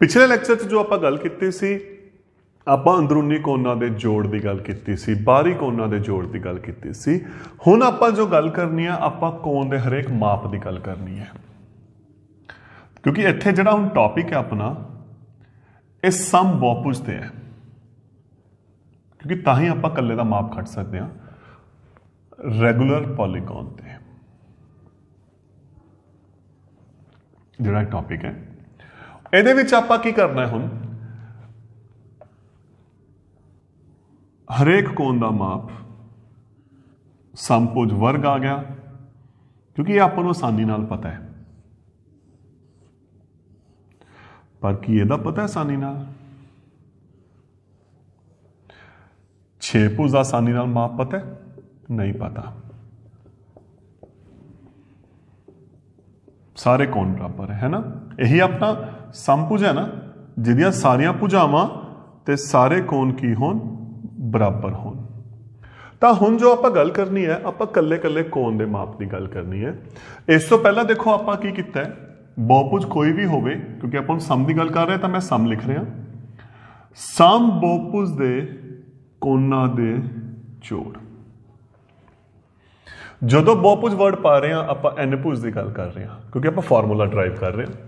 ਪਿਛਲੇ ਲੈਕਚਰ 'ਚ ਜੋ ਆਪਾਂ ਗੱਲ ਕੀਤੀ ਸੀ ਆਪਾਂ ਅੰਦਰੂਨੀ ਕੋਨਾਂ ਦੇ ਜੋੜ ਦੀ ਗੱਲ ਕੀਤੀ ਸੀ ਬਾਹਰੀ ਕੋਨਾਂ ਦੇ ਜੋੜ ਦੀ ਗੱਲ ਕੀਤੀ ਸੀ ਹੁਣ ਆਪਾਂ ਜੋ ਗੱਲ ਕਰਨੀ ਆ ਆਪਾਂ ਕੋਨ ਦੇ ਹਰੇਕ ਮਾਪ ਦੀ ਗੱਲ ਕਰਨੀ ਹੈ ਕਿਉਂਕਿ ਇੱਥੇ ਜਿਹੜਾ ਹੁਣ ਟੌਪਿਕ ਹੈ ਆਪਣਾ ਇਹ ਸਮ ਬਹੁਪੁਜ ਤੇ ਹੈ ਕਿਉਂਕਿ ਤਾਂ ਹੀ ਆਪਾਂ ਇਕੱਲੇ ਦਾ ਮਾਪ ਖੜ ਸਕਦੇ ਆ ਰੈਗੂਲਰ ਪੋਲੀਗਨ ਤੇ ਜਿਹੜਾ ਟੌਪਿਕ ਹੈ ਇਹਦੇ ਵਿੱਚ ਆਪਾਂ ਕੀ ਕਰਨਾ ਹੈ ਹੁਣ ਹਰੇਕ ਕੋਣ ਦਾ ਮਾਪ ਸੰਪੂਜ ਵਰਗ ਆ ਗਿਆ ਕਿਉਂਕਿ ਇਹ ਆਪਾਂ ਨੂੰ ਆਸਾਨੀ ਨਾਲ ਪਤਾ ਹੈ ਪਰ ਕੀ ਇਹਦਾ ਪਤਾ ਹੈ ਆਸਾਨੀ ਨਾਲ 6 ਪੂਜ ਦਾ ਆਸਾਨੀ ਨਾਲ ਮਾਪ ਪਤਾ ਹੈ ਨਹੀਂ ਪਤਾ ਸਾਰੇ ਕੋਣ ਬਰਾਬਰ ਹੈ ਨਾ ਇਹੀ ਆਪਣਾ ਸੰਪੂਜ ਹੈ ਨਾ ਜਿਹਦੀਆਂ ਸਾਰੀਆਂ ਪੁਜਾਵਾਂ ਤੇ ਸਾਰੇ ਕੋਣ ਕੀ ਹੋਣ ਬਰਾਬਰ ਹੋਣ ਤਾਂ ਹੁਣ ਜੋ ਆਪਾਂ ਗੱਲ ਕਰਨੀ ਹੈ ਆਪਾਂ ਕੱਲੇ-ਕੱਲੇ ਕੋਣ ਦੇ ਮਾਪ ਦੀ ਗੱਲ ਕਰਨੀ ਹੈ ਇਸ ਤੋਂ ਪਹਿਲਾਂ ਦੇਖੋ ਆਪਾਂ ਕੀ ਕੀਤਾ ਹੈ ਬਹੁਪੁਜ ਕੋਈ ਵੀ ਹੋਵੇ ਕਿਉਂਕਿ ਆਪਾਂ ਹੁਣ ਸਮ ਦੀ ਗੱਲ ਕਰ ਰਹੇ ਤਾਂ ਮੈਂ ਸਮ ਲਿਖ ਰਿਹਾ ਸਮ ਬਹੁਪੁਜ ਦੇ ਕੋਨਾ ਦੇ ਜੋੜ ਜਦੋਂ ਬਹੁਪੁਜ ਵਰਡ ਪਾ ਰਹੇ ਆ ਆਪਾਂ ਪੁਜ ਦੀ ਗੱਲ ਕਰ ਰਹੇ ਆ ਕਿਉਂਕਿ ਆਪਾਂ ਫਾਰਮੂਲਾ ਡਰਾਈਵ ਕਰ ਰਹੇ ਆ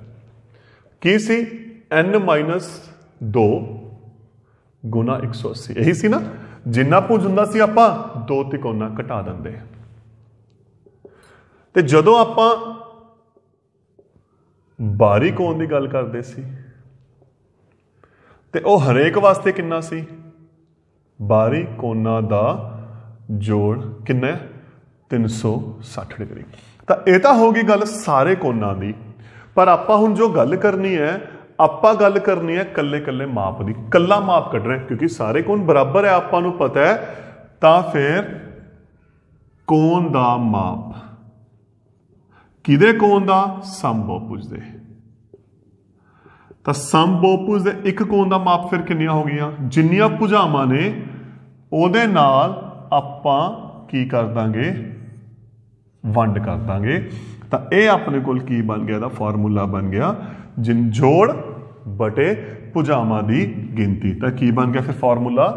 ਕੀ ਸੀ n 2 ਗੁਣਾ 180 ਇਹੀ ਸੀ ਨਾ ਜਿੰਨਾ ਪੁੱਜ ਹੁੰਦਾ ਸੀ ਆਪਾਂ ਦੋ ਤਿਕੋਣਾ ਘਟਾ ਦਿੰਦੇ ਤੇ ਜਦੋਂ ਆਪਾਂ ਬਾਰੀ ਕੋਣ ਦੀ ਗੱਲ ਕਰਦੇ ਸੀ ਤੇ ਉਹ ਹਰੇਕ ਵਾਸਤੇ ਕਿੰਨਾ ਸੀ ਬਾਰੀ ਕੋਣਾ ਦਾ ਜੋੜ ਕਿੰਨਾ 360 ਡਿਗਰੀ ਤਾਂ ਇਹ ਤਾਂ ਹੋ ਗਈ ਗੱਲ ਸਾਰੇ ਕੋਣਾਂ ਦੀ ਪਰ ਆਪਾਂ ਹੁਣ ਜੋ ਗੱਲ ਕਰਨੀ ਹੈ ਆਪਾਂ ਗੱਲ ਕਰਨੀ ਹੈ ਕੱਲੇ-ਕੱਲੇ ਮਾਪ ਦੀ ਕੱਲਾ ਮਾਪ ਕੱਢ ਰਹੇ ਕਿਉਂਕਿ ਸਾਰੇ ਕੋਣ ਬਰਾਬਰ ਹੈ ਆਪਾਂ ਨੂੰ ਪਤਾ ਹੈ ਤਾਂ ਫਿਰ ਕੋਣ ਦਾ ਮਾਪ ਕਿਦੇ ਕੋਣ ਦਾ ਸੰਭਵ ਦੇ ਤਾਂ ਸੰਭਵ ਦੇ ਇੱਕ ਕੋਣ ਦਾ ਮਾਪ ਫਿਰ ਕਿੰਨੀਆਂ ਹੋ ਗਈਆਂ ਜਿੰਨੀਆਂ ਭੁਜਾਵਾਂ ਨੇ ਉਹਦੇ ਨਾਲ ਆਪਾਂ ਕੀ ਕਰ ਦਾਂਗੇ ਵੰਡ ਕਰ ਦਾਂਗੇ ਤਾਂ ਇਹ ਆਪਣੇ ਕੋਲ ਕੀ ਬਣ ਗਿਆ ਦਾ ਫਾਰਮੂਲਾ ਬਣ ਗਿਆ ਜੋੜ ਬਟੇ ਪੁਜਾਮਾ ਦੀ ਗਿਣਤੀ ਤਾਂ ਕੀ ਬਣ ਗਿਆ ਫਿਰ ਫਾਰਮੂਲਾ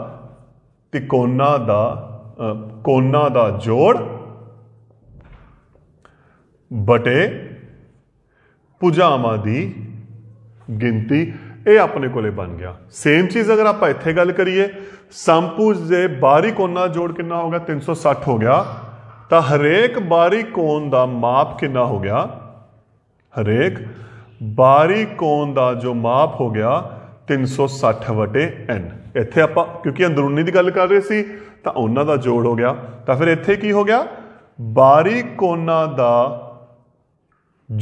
ਤਿਕੋਨਾ ਦਾ ਕੋਨਾ ਦਾ ਜੋੜ ਬਟੇ ਪੁਜਾਮਾ ਦੀ ਗਿਣਤੀ ਇਹ ਆਪਣੇ ਕੋਲੇ ਬਣ ਗਿਆ ਸੇਮ ਚੀਜ਼ ਅਗਰ ਆਪਾਂ ਇੱਥੇ ਗੱਲ ਕਰੀਏ ਸੰਪੂਜ ਦੇ ਬਾਰੀ ਕੋਨਾ ਜੋੜ ਕਿੰਨਾ ਹੋਗਾ 360 ਹੋ ਗਿਆ ਤਾਂ ਹਰੇਕ ਬਾਰੀ ਕੋਣ ਦਾ ਮਾਪ ਕਿੰਨਾ ਹੋ ਗਿਆ ਹਰੇਕ ਬਾਰੀ ਕੋਣ ਦਾ ਜੋ ਮਾਪ ਹੋ ਗਿਆ 360 ਵਟੇ n ਇੱਥੇ ਆਪਾਂ ਕਿਉਂਕਿ ਅੰਦਰੂਨੀ ਦੀ ਗੱਲ ਕਰ ਰਹੇ ਸੀ ਤਾਂ ਉਹਨਾਂ ਦਾ ਜੋੜ ਹੋ ਗਿਆ ਤਾਂ ਫਿਰ ਇੱਥੇ ਕੀ ਹੋ ਗਿਆ ਬਾਰੀ ਕੋਣਾ ਦਾ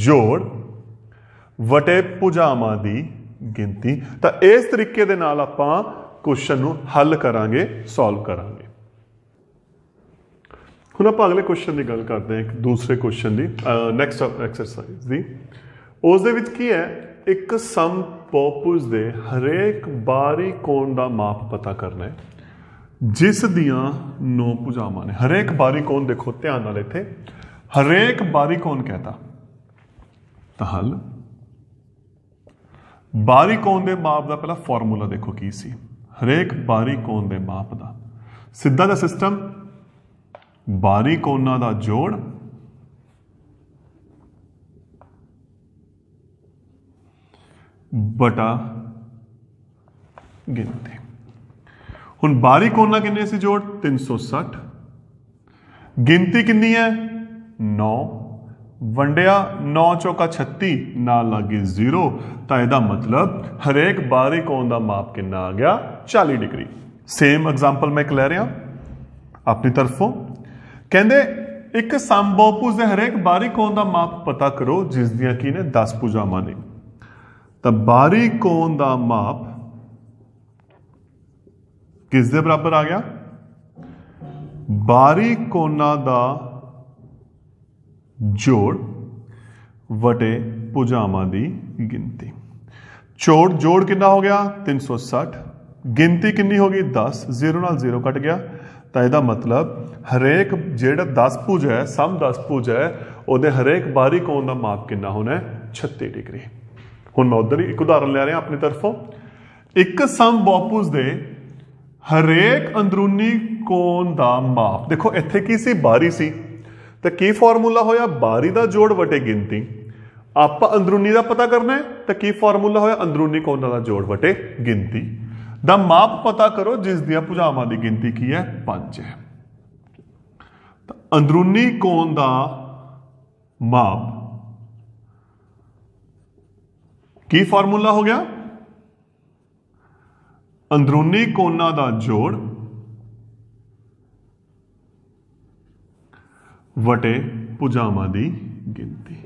ਜੋੜ ਵਟੇ ਪੁਜਾਮਾ ਦੀ ਗਿਣਤੀ ਤਾਂ ਇਸ ਤਰੀਕੇ ਦੇ ਨਾਲ ਆਪਾਂ ਕੁਐਸਚਨ ਨੂੰ ਹੱਲ ਕਰਾਂਗੇ ਸੋਲਵ ਕਰਾਂਗੇ ਹੁਣ ਆਪਾਂ ਅਗਲੇ ਕੁਐਸਚਨ ਦੀ ਗੱਲ ਕਰਦੇ ਹਾਂ ਇੱਕ ਦੂਸਰੇ ਕੁਐਸਚਨ ਦੀ ਨੈਕਸਟ ਐਕਸਰਸਾਈਜ਼ ਦੀ ਉਸ ਦੇ ਵਿੱਚ ਕੀ ਹੈ ਇੱਕ ਸਮ ਪੋਪਸ ਦੇ ਹਰੇਕ ਬਾਰੀ ਕੋਣ ਦਾ ਮਾਪ ਪਤਾ ਕਰਨਾ ਹੈ ਜਿਸ ਦੀਆਂ ਨੌ ਪੁਜਾਮਾ ਨੇ ਹਰੇਕ ਬਾਰੀ ਕੋਣ ਦੇਖੋ ਧਿਆਨ ਨਾਲ ਇੱਥੇ ਹਰੇਕ ਬਾਰੀ ਕੋਣ ਕਹਤਾ ਤਾਂ ਹਲ ਬਾਰੀ ਕੋਣ ਦੇ ਮਾਪ ਦਾ ਪਹਿਲਾ ਫਾਰਮੂਲਾ ਦੇਖੋ ਕੀ ਸੀ ਹਰੇਕ ਬਾਰੀ ਕੋਣ ਦੇ ਮਾਪ ਦਾ ਸਿੱਧਾ ਦਾ ਸਿਸਟਮ ਬਾਰੀ ਕੋਨਾ ਦਾ ਜੋੜ ਬਟਾ ਗਿਣਤੀ ਹੁਣ ਬਾਰੀ ਕੋਨਾ ਕਿੰਨੇ ਸੀ ਜੋੜ 360 ਗਿਣਤੀ ਕਿੰਨੀ ਹੈ 9 ਵੰਡਿਆ 9 ਚੌਕਾ 36 ਨਾਲ ਲੱਗੇ 0 ਤਾਂ ਇਹਦਾ ਮਤਲਬ ਹਰੇਕ ਬਾਰੀ ਕੋਨ ਦਾ ਮਾਪ ਕਿੰਨਾ ਆ ਗਿਆ 40 ਡਿਗਰੀ ਸੇਮ ਐਗਜ਼ਾਮਪਲ ਮੈਂ ਕਹਿ ਲੈ ਰਿਹਾ ਆਪਣੀ ਤਰਫੋਂ ਕਹਿੰਦੇ ਇੱਕ ਸੰਭੋਪੂਜ ਦੇ ਹਰੇਕ ਬਾਰੀ ਕੋਣ ਦਾ ਮਾਪ ਪਤਾ ਕਰੋ ਜਿਸ ਦੀਆਂ ਕੀ ਨੇ 10 ਪੂਜਾਵਾਂ ਨੇ ਤਾਂ ਬਾਰੀ ਕੋਣ ਦਾ ਮਾਪ ਕਿਸ ਦੇ ਬਰਾਬਰ ਆ ਗਿਆ ਬਾਰੀ ਕੋਨਾ ਦਾ ਜੋੜ ਵਟੇ ਪੂਜਾਵਾਂ ਦੀ ਗਿਣਤੀ ਚੋੜ ਜੋੜ ਕਿੰਨਾ ਹੋ ਗਿਆ 360 ਗਿਣਤੀ ਕਿੰਨੀ ਹੋ ਗਈ 10 0 ਨਾਲ 0 ਕੱਟ ਗਿਆ ਤਾਂ ਇਹਦਾ ਮਤਲਬ ਹਰੇਕ ਜਿਹੜਾ 10 ਭੁਜ ਹੈ ਸਮ 10 ਭੁਜ ਹੈ ਉਹਦੇ ਹਰੇਕ ਬਾਹਰੀ ਕੋਣ ਦਾ ਮਾਪ ਕਿੰਨਾ ਹੋਣਾ ਹੈ 36 ਡਿਗਰੀ ਹੁਣ ਮੈਂ ਉਧਰ ਇੱਕ ਉਦਾਹਰਨ ਲੈ ਰਿਹਾ ਆਪਣੀ ਤਰਫੋਂ ਇੱਕ ਸਮ ਬਹੁਭੁਜ ਦੇ ਹਰੇਕ ਅੰਦਰੂਨੀ ਕੋਣ ਦਾ ਮਾਪ ਦੇਖੋ ਇੱਥੇ ਕੀ ਸੀ ਬਾਰੀ ਸੀ ਤਾਂ ਕੀ ਫਾਰਮੂਲਾ ਹੋਇਆ ਬਾਰੀ ਦਾ ਜੋੜ ਵਟੇ ਗਿਣਤੀ ਆਪਾਂ ਅੰਦਰੂਨੀ ਦਾ ਪਤਾ ਕਰਨਾ ਹੈ ਤਾਂ ਕੀ ਫਾਰਮੂਲਾ ਹੋਇਆ ਅੰਦਰੂਨੀ ਕੋਣਾਂ ਦਾ ਜੋੜ ਵਟੇ ਗਿਣਤੀ ਦਾ ਮਾਪ ਪਤਾ ਕਰੋ ਜਿਸ ਦੀਆਂ ਭੁਜਾਵਾਂ ਦੀ ਗਿਣਤੀ ਕੀ ਹੈ 5 ਹੈ ਤਾਂ ਅੰਦਰੂਨੀ ਕੋਣ ਦਾ ਮਾਪ ਕੀ ਫਾਰਮੂਲਾ ਹੋ ਗਿਆ ਅੰਦਰੂਨੀ ਕੋਨਾਂ ਦਾ ਜੋੜ ਵਟੇ ਭੁਜਾਵਾਂ ਦੀ ਗਿਣਤੀ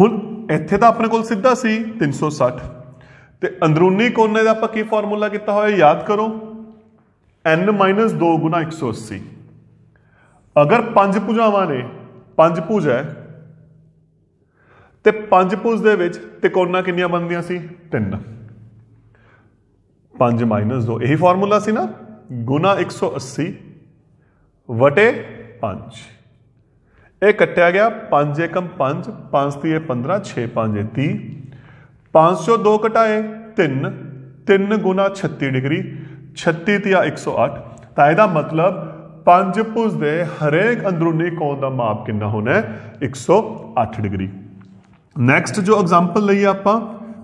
ਹੁਣ ਇੱਥੇ ਤਾਂ ਆਪਣੇ ਕੋਲ ਸਿੱਧਾ ਸੀ 360 ਤੇ ਅੰਦਰੂਨੀ ਕੋਨੇ ਦਾ ਆਪਾਂ ਕੀ ਫਾਰਮੂਲਾ ਕੀਤਾ ਹੋਇਆ ਯਾਦ ਕਰੋ n 2 180 ਅਗਰ ਪੰਜ ਭੁਜਾਵਾਂ ਨੇ ਪੰਜ ਭੁਜ ਹੈ ਤੇ ਪੰਜ ਭੁਜ ਦੇ ਵਿੱਚ ਤਿਕੋਣਾ ਕਿੰਨੀਆਂ ਬਣਦੀਆਂ ਸੀ 3 5 2 ਇਹੀ ਫਾਰਮੂਲਾ ਸੀ ਨਾ ਗੁਣਾ 180 ਵਟੇ 5 ਇਹ ਕੱਟਿਆ ਗਿਆ 5 1 5 5 3 15 6 5 30 502 ਘਟਾਏ 3 3 ਗੁਣਾ 36 ਡਿਗਰੀ 36 ਤੇ 108 ਤਾਂ ਇਹਦਾ ਮਤਲਬ ਪੰਜ ਭੁਜ ਦੇ ਹਰੇਕ ਅੰਦਰੂਨੀ ਕੋਣ ਦਾ ਮਾਪ ਕਿੰਨਾ ਹੋਣਾ ਹੈ 108 ਡਿਗਰੀ ਨੈਕਸਟ ਜੋ ਐਗਜ਼ਾਮਪਲ ਲਈ ਆਪਾਂ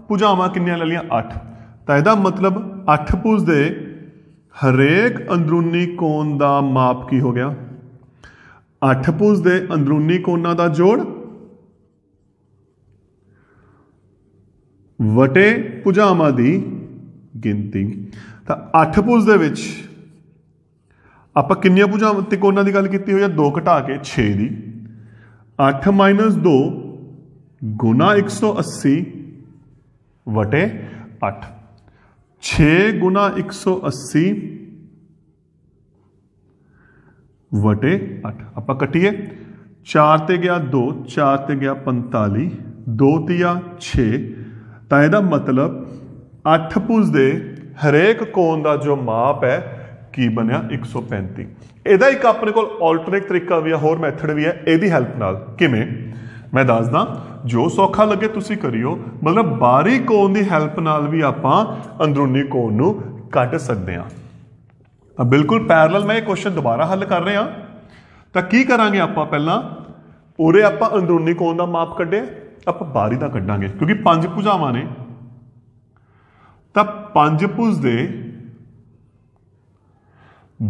ਭੁਜਾਵਾਂ ਕਿੰਨੀਆਂ ਲੈ ਲਈਆਂ 8 ਤਾਂ ਇਹਦਾ ਮਤਲਬ 8 ਭੁਜ ਦੇ ਹਰੇਕ ਅੰਦਰੂਨੀ ਕੋਣ ਦਾ ਮਾਪ ਕੀ ਹੋ ਗਿਆ 8 ਭੁਜ ਦੇ ਅੰਦਰੂਨੀ ਕੋਣਾਂ ਦਾ ਜੋੜ ਵਟੇ ਭੁਜਾਵਾਂ ਦੀ ਗਿਣਤੀ ਤਾਂ 8 ਭੁਜ ਦੇ ਵਿੱਚ ਆਪਾਂ ਕਿੰਨੀਆਂ ਭੁਜਾਵਾਂ ਤਿਕੋਣਾਂ ਦੀ ਗੱਲ ਕੀਤੀ ਹੋਈ ਹੈ 2 ਘਟਾ ਕੇ 6 ਦੀ 8 2 180 8 6 180 8 ਆਪਾਂ ਕੱਟੀਏ 4 ਤੇ ਗਿਆ 2 4 ਤੇ ਗਿਆ 45 2 3 6 ਤਾਂ ਇਹਦਾ ਮਤਲਬ ਅੱਠ ਪੂਜ ਦੇ ਹਰੇਕ ਕੋਣ ਦਾ ਜੋ ਮਾਪ ਹੈ ਕੀ ਬਣਿਆ 135 ਇਹਦਾ ਇੱਕ ਆਪਣੇ ਕੋਲ ਆਲਟਰਨੇਟ ਤਰੀਕਾ ਵੀ ਹੈ ਹੋਰ ਮੈਥਡ ਵੀ ਹੈ ਇਹਦੀ ਹੈਲਪ ਨਾਲ ਕਿਵੇਂ ਮੈਂ ਦੱਸਦਾ ਜੋ ਸੌਖਾ ਲੱਗੇ ਤੁਸੀਂ ਕਰਿਓ ਮਤਲਬ ਬਾਹਰੀ ਕੋਣ ਦੀ ਹੈਲਪ ਨਾਲ ਵੀ ਆਪਾਂ ਅੰਦਰੂਨੀ ਕੋਣ ਨੂੰ ਕੱਢ ਸਕਦੇ ਆ ਤਾਂ ਬਿਲਕੁਲ ਪੈਰਲਲ ਮੈਂ ਇਹ ਕੁਐਸਚਨ ਦੁਬਾਰਾ ਹੱਲ ਕਰ ਰਿਹਾ ਤਾਂ ਕੀ ਕਰਾਂਗੇ ਆਪਾਂ ਪਹਿਲਾਂ ਉਰੇ ਆਪਾਂ ਅੰਦਰੂਨੀ ਕੋਣ ਦਾ ਮਾਪ ਕੱਢਿਆ ਆਪਾਂ ਬਾਰੀ ਦਾ ਕੱਢਾਂਗੇ ਕਿਉਂਕਿ ਪੰਜ ਭੁਜਾਵਾਂ ਨੇ ਤਾਂ ਪੰਜ ਭੁਜ ਦੇ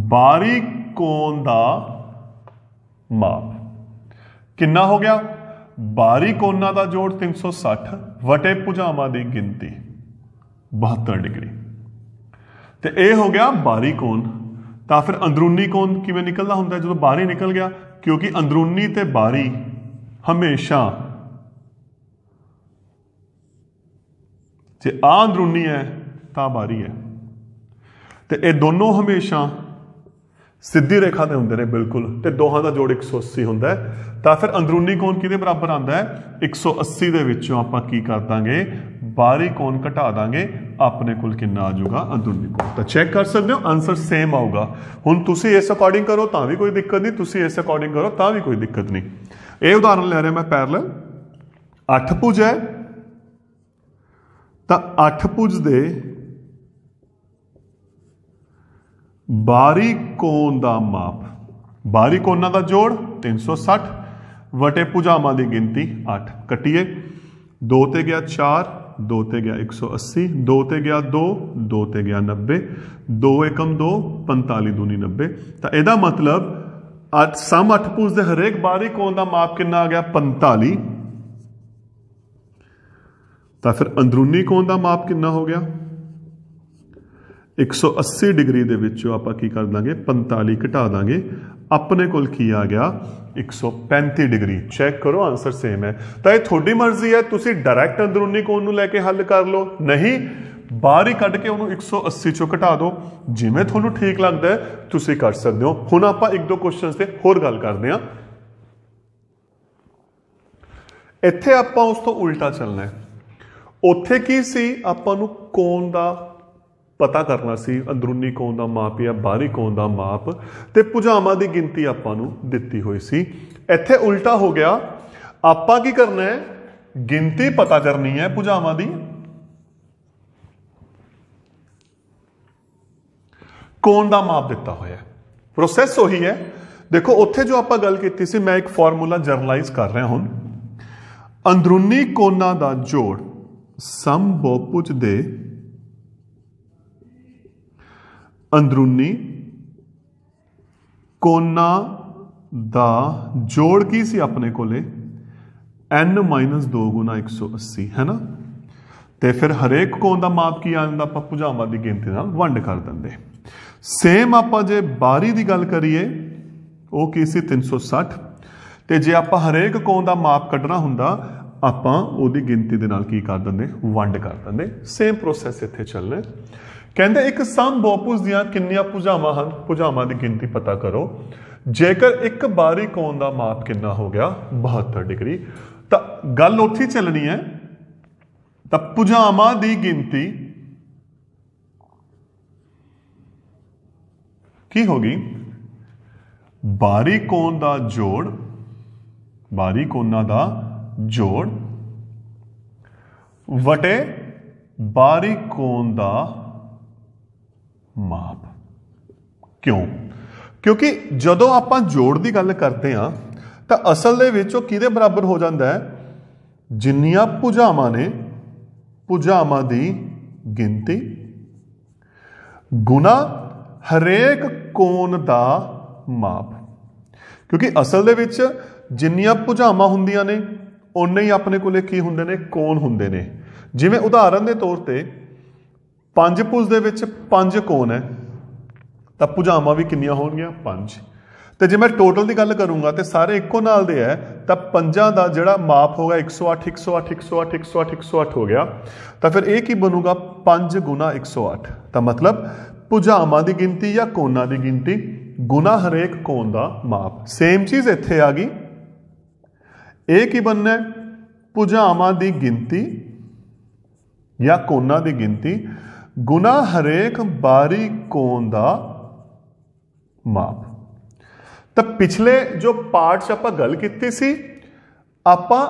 ਬਾਰੀ ਕੋਣ ਦਾ ਮਾਪ ਕਿੰਨਾ ਹੋ ਗਿਆ ਬਾਰੀ ਕੋਨਾਂ ਦਾ ਜੋੜ 360 ਵਟੇ ਭੁਜਾਵਾਂ ਦੀ ਗਿਣਤੀ 72 ਡਿਗਰੀ ਤੇ ਇਹ ਹੋ ਗਿਆ ਬਾਰੀ ਕੋਣ ਤਾਂ ਫਿਰ ਅੰਦਰੂਨੀ ਕੋਣ ਕਿਵੇਂ ਨਿਕਲਦਾ ਹੁੰਦਾ ਜਦੋਂ ਬਾਹਰੇ ਨਿਕਲ ਗਿਆ ਕਿਉਂਕਿ ਅੰਦਰੂਨੀ ਤੇ ਬਾਹਰੀ ਹਮੇਸ਼ਾ ਜੇ ਆ ਅੰਦਰੂਨੀ ਹੈ ਤਾਂ ਬਾਹਰੀ ਹੈ ਤੇ ਇਹ ਦੋਨੋਂ ਹਮੇਸ਼ਾ ਸਿੱਧੀ ਰੇਖਾ ਤੇ ਹੁੰਦੇ ਨੇ ਬਿਲਕੁਲ ਤੇ ਦੋਹਾਂ ਦਾ ਜੋੜ 180 ਹੁੰਦਾ ਤਾਂ ਫਿਰ ਅੰਦਰੂਨੀ ਕੋਣ ਕਿਹਦੇ ਬਰਾਬਰ ਆਂਦਾ ਹੈ 180 ਦੇ ਵਿੱਚੋਂ ਆਪਾਂ ਕੀ ਕਰ ਦਾਂਗੇ ਬਾਹਰੀ ਕੋਣ ਘਟਾ ਦਾਂਗੇ ਆਪਣੇ ਕੋਲ ਕਿੰਨਾ ਆ ਜਾਊਗਾ ਅੰਦਰੂਨੀ ਕੋਣ ਤਾਂ ਚੈੱਕ ਕਰ ਸਕਦੇ ਹੋ ਆਨਸਰ ਸੇਮ ਆਊਗਾ ਹੁਣ ਤੁਸੀਂ ਇਸ ਅਕੋਰਡਿੰਗ ਕਰੋ ਤਾਂ ਵੀ ਕੋਈ ਦਿੱਕਤ ਨਹੀਂ ਤੁਸੀਂ ਇਸ ਅਕੋਰਡਿੰਗ ਕਰੋ ਤਾਂ ਵੀ ਕੋਈ ਦਿੱਕਤ ਨਹੀਂ ਇਹ ਉਦਾਹਰਨ ਲੈ ਰਿਹਾ ਮੈਂ ਪੈਰਲਲ 8 ਭੁਜ ਹੈ ਤਾਂ ਅੱਠ ਪੁਜ ਦੇ ਬਾਰੀ ਕੋਣ ਦਾ ਮਾਪ ਬਾਰੀ ਕੋਨਾਂ ਦਾ ਜੋੜ 360 ਵਟੇ ਭੁਜਾਵਾਂ ਦੀ ਗਿਣਤੀ 8 ਕੱਟੀਏ 2 ਤੇ ਗਿਆ 4 2 ਤੇ ਗਿਆ 180 2 ਤੇ ਗਿਆ 2 2 ਤੇ ਗਿਆ 90 2 2 45 ਦੂਨੀ 90 ਤਾਂ ਇਹਦਾ ਮਤਲਬ ਅੱਜ ਸਮ ਅੱਠ ਭੁਜ ਦੇ ਹਰੇਕ ਬਾਰੀ ਕੋਣ ਦਾ ਮਾਪ ਕਿੰਨਾ ਆ ਗਿਆ 45 ਤਾਂ ਫਿਰ ਅੰਦਰੂਨੀ ਕੋਣ ਦਾ ਮਾਪ ਕਿੰਨਾ ਹੋ ਗਿਆ 180 ਡਿਗਰੀ ਦੇ ਵਿੱਚੋਂ ਆਪਾਂ ਕੀ ਕਰ ਦਾਂਗੇ 45 ਘਟਾ ਦਾਂਗੇ ਆਪਣੇ ਕੋਲ ਕੀ ਆ ਗਿਆ 135 ਡਿਗਰੀ ਚੈੱਕ ਕਰੋ ਆਨਸਰ ਸੇਮ ਹੈ ਤਾਂ ਇਹ ਤੁਹਾਡੀ ਮਰਜ਼ੀ ਹੈ ਤੁਸੀਂ ਡਾਇਰੈਕਟ ਅੰਦਰੂਨੀ ਕੋਣ ਨੂੰ ਲੈ ਕੇ ਹੱਲ ਕਰ ਲਓ ਨਹੀਂ ਬਾਹਰ ਹੀ ਕੱਢ ਕੇ ਉਹਨੂੰ 180 ਚੋਂ ਘਟਾ ਦਿਓ ਜਿਵੇਂ ਤੁਹਾਨੂੰ ਠੀਕ ਲੱਗਦਾ ਤੁਸੀਂ ਕਰ ਸਕਦੇ ਹੋ ਹੁਣ ਆਪਾਂ ਇੱਕ ਦੋ ਕੁਐਸਚਨਸ ਤੇ ਹੋਰ ਗੱਲ ਕਰਦੇ ਹਾਂ ਇੱਥੇ ਆਪਾਂ ਉਸ ਤੋਂ ਉਲਟਾ ਚੱਲਣਾ ਹੈ ਉੱਥੇ ਕੀ ਸੀ ਆਪਾਂ ਨੂੰ ਕੋਣ ਦਾ ਪਤਾ ਕਰਨਾ ਸੀ ਅੰਦਰੂਨੀ ਕੋਣ ਦਾ ਮਾਪ ਜਾਂ ਬਾਹਰੀ ਕੋਣ ਦਾ ਮਾਪ ਤੇ ਭੁਜਾਵਾਂ ਦੀ ਗਿਣਤੀ ਆਪਾਂ ਨੂੰ ਦਿੱਤੀ ਹੋਈ ਸੀ ਇੱਥੇ ਉਲਟਾ ਹੋ ਗਿਆ ਆਪਾਂ ਕੀ ਕਰਨਾ ਹੈ ਗਿਣਤੀ ਪਤਾ ਕਰਨੀ ਹੈ ਭੁਜਾਵਾਂ ਦੀ ਕੋਣ ਦਾ ਮਾਪ ਦਿੱਤਾ ਹੋਇਆ ਹੈ ਪ੍ਰੋਸੈਸ ਉਹੀ ਹੈ ਦੇਖੋ ਉੱਥੇ ਜੋ ਆਪਾਂ ਗੱਲ ਕੀਤੀ ਸੀ ਮੈਂ ਇੱਕ ਫਾਰਮੂਲਾ ਜਰਨਲਾਈਜ਼ ਕਰ ਰਿਹਾ ਹੁਣ ਅੰਦਰੂਨੀ ਕੋਨਾਂ ਦਾ ਜੋੜ ਸਮ ਬਹੁਭੁਜ ਦੇ ਅੰਦਰੂਨੀ ਕੋਨਾ ਦਾ ਜੋੜ ਕੀ ਸੀ ਆਪਣੇ ਕੋਲੇ n 2 180 ਹੈ ਨਾ ਤੇ ਫਿਰ ਹਰੇਕ ਕੋਣ ਦਾ ਮਾਪ ਕੀ ਆਉਂਦਾ ਆਪਾਂ ਭੁਜਾਵਾਂ ਦੀ ਗਿਣਤੀ ਨਾਲ ਵੰਡ ਕਰ ਦਿੰਦੇ ਸੇਮ ਆਪਾਂ ਜੇ ਬਾਰੀ ਦੀ ਗੱਲ ਕਰੀਏ ਉਹ ਕੀ ਸੀ 360 ਤੇ ਜੇ ਆਪਾਂ ਹਰੇਕ ਕੋਣ ਦਾ ਮਾਪ ਕੱਢਣਾ ਹੁੰਦਾ ਆਪਾਂ ਉਹਦੀ ਗਿਣਤੀ ਦੇ ਨਾਲ ਕੀ ਕਰ ਦਿੰਦੇ ਵੰਡ ਕਰ ਦਿੰਦੇ ਸੇਮ ਪ੍ਰੋਸੈਸ ਇੱਥੇ ਚੱਲਣਾ ਕਹਿੰਦੇ ਇੱਕ ਸਮ ਬਹੁਪੁਜ ਦੀਆਂ ਕਿੰਨੀਆਂ ਪੁਜਾਮਾ ਹਨ ਪੁਜਾਮਾ ਦੀ ਗਿਣਤੀ ਪਤਾ ਕਰੋ ਜੇਕਰ ਇੱਕ ਬਾਰੀ ਕੋਣ ਦਾ ਮਾਪ ਕਿੰਨਾ ਹੋ ਗਿਆ 72 ਡਿਗਰੀ ਤਾਂ ਗੱਲ ਉੱਥੇ ਚੱਲਣੀ ਹੈ ਤਾਂ ਪੁਜਾਮਾ ਦੀ ਗਿਣਤੀ ਕੀ ਹੋ ਗਈ ਬਾਰੀ ਕੋਣ ਦਾ ਜੋੜ ਬਾਰੀ ਕੋਣਾ ਦਾ ਜੋੜ ਵਟੇ ਬਾਰੀ ਕੋਣ ਦਾ ਮਾਪ ਕਿਉਂ ਕਿਉਂਕਿ ਜਦੋਂ ਆਪਾਂ ਜੋੜ ਦੀ ਗੱਲ ਕਰਦੇ ਆ ਤਾਂ ਅਸਲ ਦੇ ਵਿੱਚ ਉਹ ਕਿਹਦੇ ਬਰਾਬਰ ਹੋ ਜਾਂਦਾ ਹੈ ਜਿੰਨੀਆਂ ਭੁਜਾਵਾਂ ਨੇ ਭੁਜਾਵਾਂ ਦੀ ਗਿਣਤੀ ਗੁਣਾ ਹਰੇਕ ਕੋਣ ਦਾ ਮਾਪ ਕਿਉਂਕਿ ਅਸਲ ਦੇ ਵਿੱਚ ਜਿੰਨੀਆਂ ਭੁਜਾਵਾਂ ਹੁੰਦੀਆਂ ਨੇ ਉਨੇ ਹੀ ਆਪਣੇ ਕੋਲੇ ਕੀ ਹੁੰਦੇ ਨੇ ਕੋਣ ਹੁੰਦੇ ਨੇ ਜਿਵੇਂ ਉਦਾਹਰਨ ਦੇ ਤੌਰ ਤੇ ਪੰਜ ਪੁਜ ਦੇ ਵਿੱਚ ਪੰਜ ਕੋਣ ਹੈ ਤਾਂ ਪੁਜਾਮਾ ਵੀ ਕਿੰਨੀਆਂ ਹੋਣਗੀਆਂ ਪੰਜ ਤੇ ਜੇ ਮੈਂ ਟੋਟਲ ਦੀ ਗੱਲ ਕਰੂੰਗਾ ਤੇ ਸਾਰੇ ਇੱਕੋ ਨਾਲ ਦੇ ਹੈ ਤਾਂ ਪੰਜਾਂ ਦਾ ਜਿਹੜਾ ਮਾਪ ਹੋਗਾ 108 108 108 108 108 ਹੋ ਗਿਆ ਤਾਂ ਫਿਰ ਇਹ ਕੀ ਬਣੂਗਾ 5 ਗੁਣਾ 108 ਤਾਂ ਮਤਲਬ ਪੁਜਾਮਾ ਦੀ ਗਿਣਤੀ ਜਾਂ ਕੋਨਾ ਦੀ ਗਿਣਤੀ ਗੁਣਾ ਹਰੇਕ ਕੋਣ ਦਾ ਮਾਪ ਸੇਮ ਚੀਜ਼ ਇੱਥੇ ਆ ਗਈ ਇਹ ਕੀ ਬਣਨਾ ਹੈ ਪੁਜਾਵਾਂ ਦੀ ਗਿਣਤੀ ਜਾਂ ਕੋਨਾਂ ਦੀ ਗਿਣਤੀ ਗੁਨਾ ਹਰੇਕ ਬਾਰੀ ਕੋਨ ਦਾ ਮਾਪ ਤਾਂ ਪਿਛਲੇ ਜੋ ਪਾਰਟਸ ਆਪਾਂ ਗੱਲ ਕੀਤੀ ਸੀ ਆਪਾਂ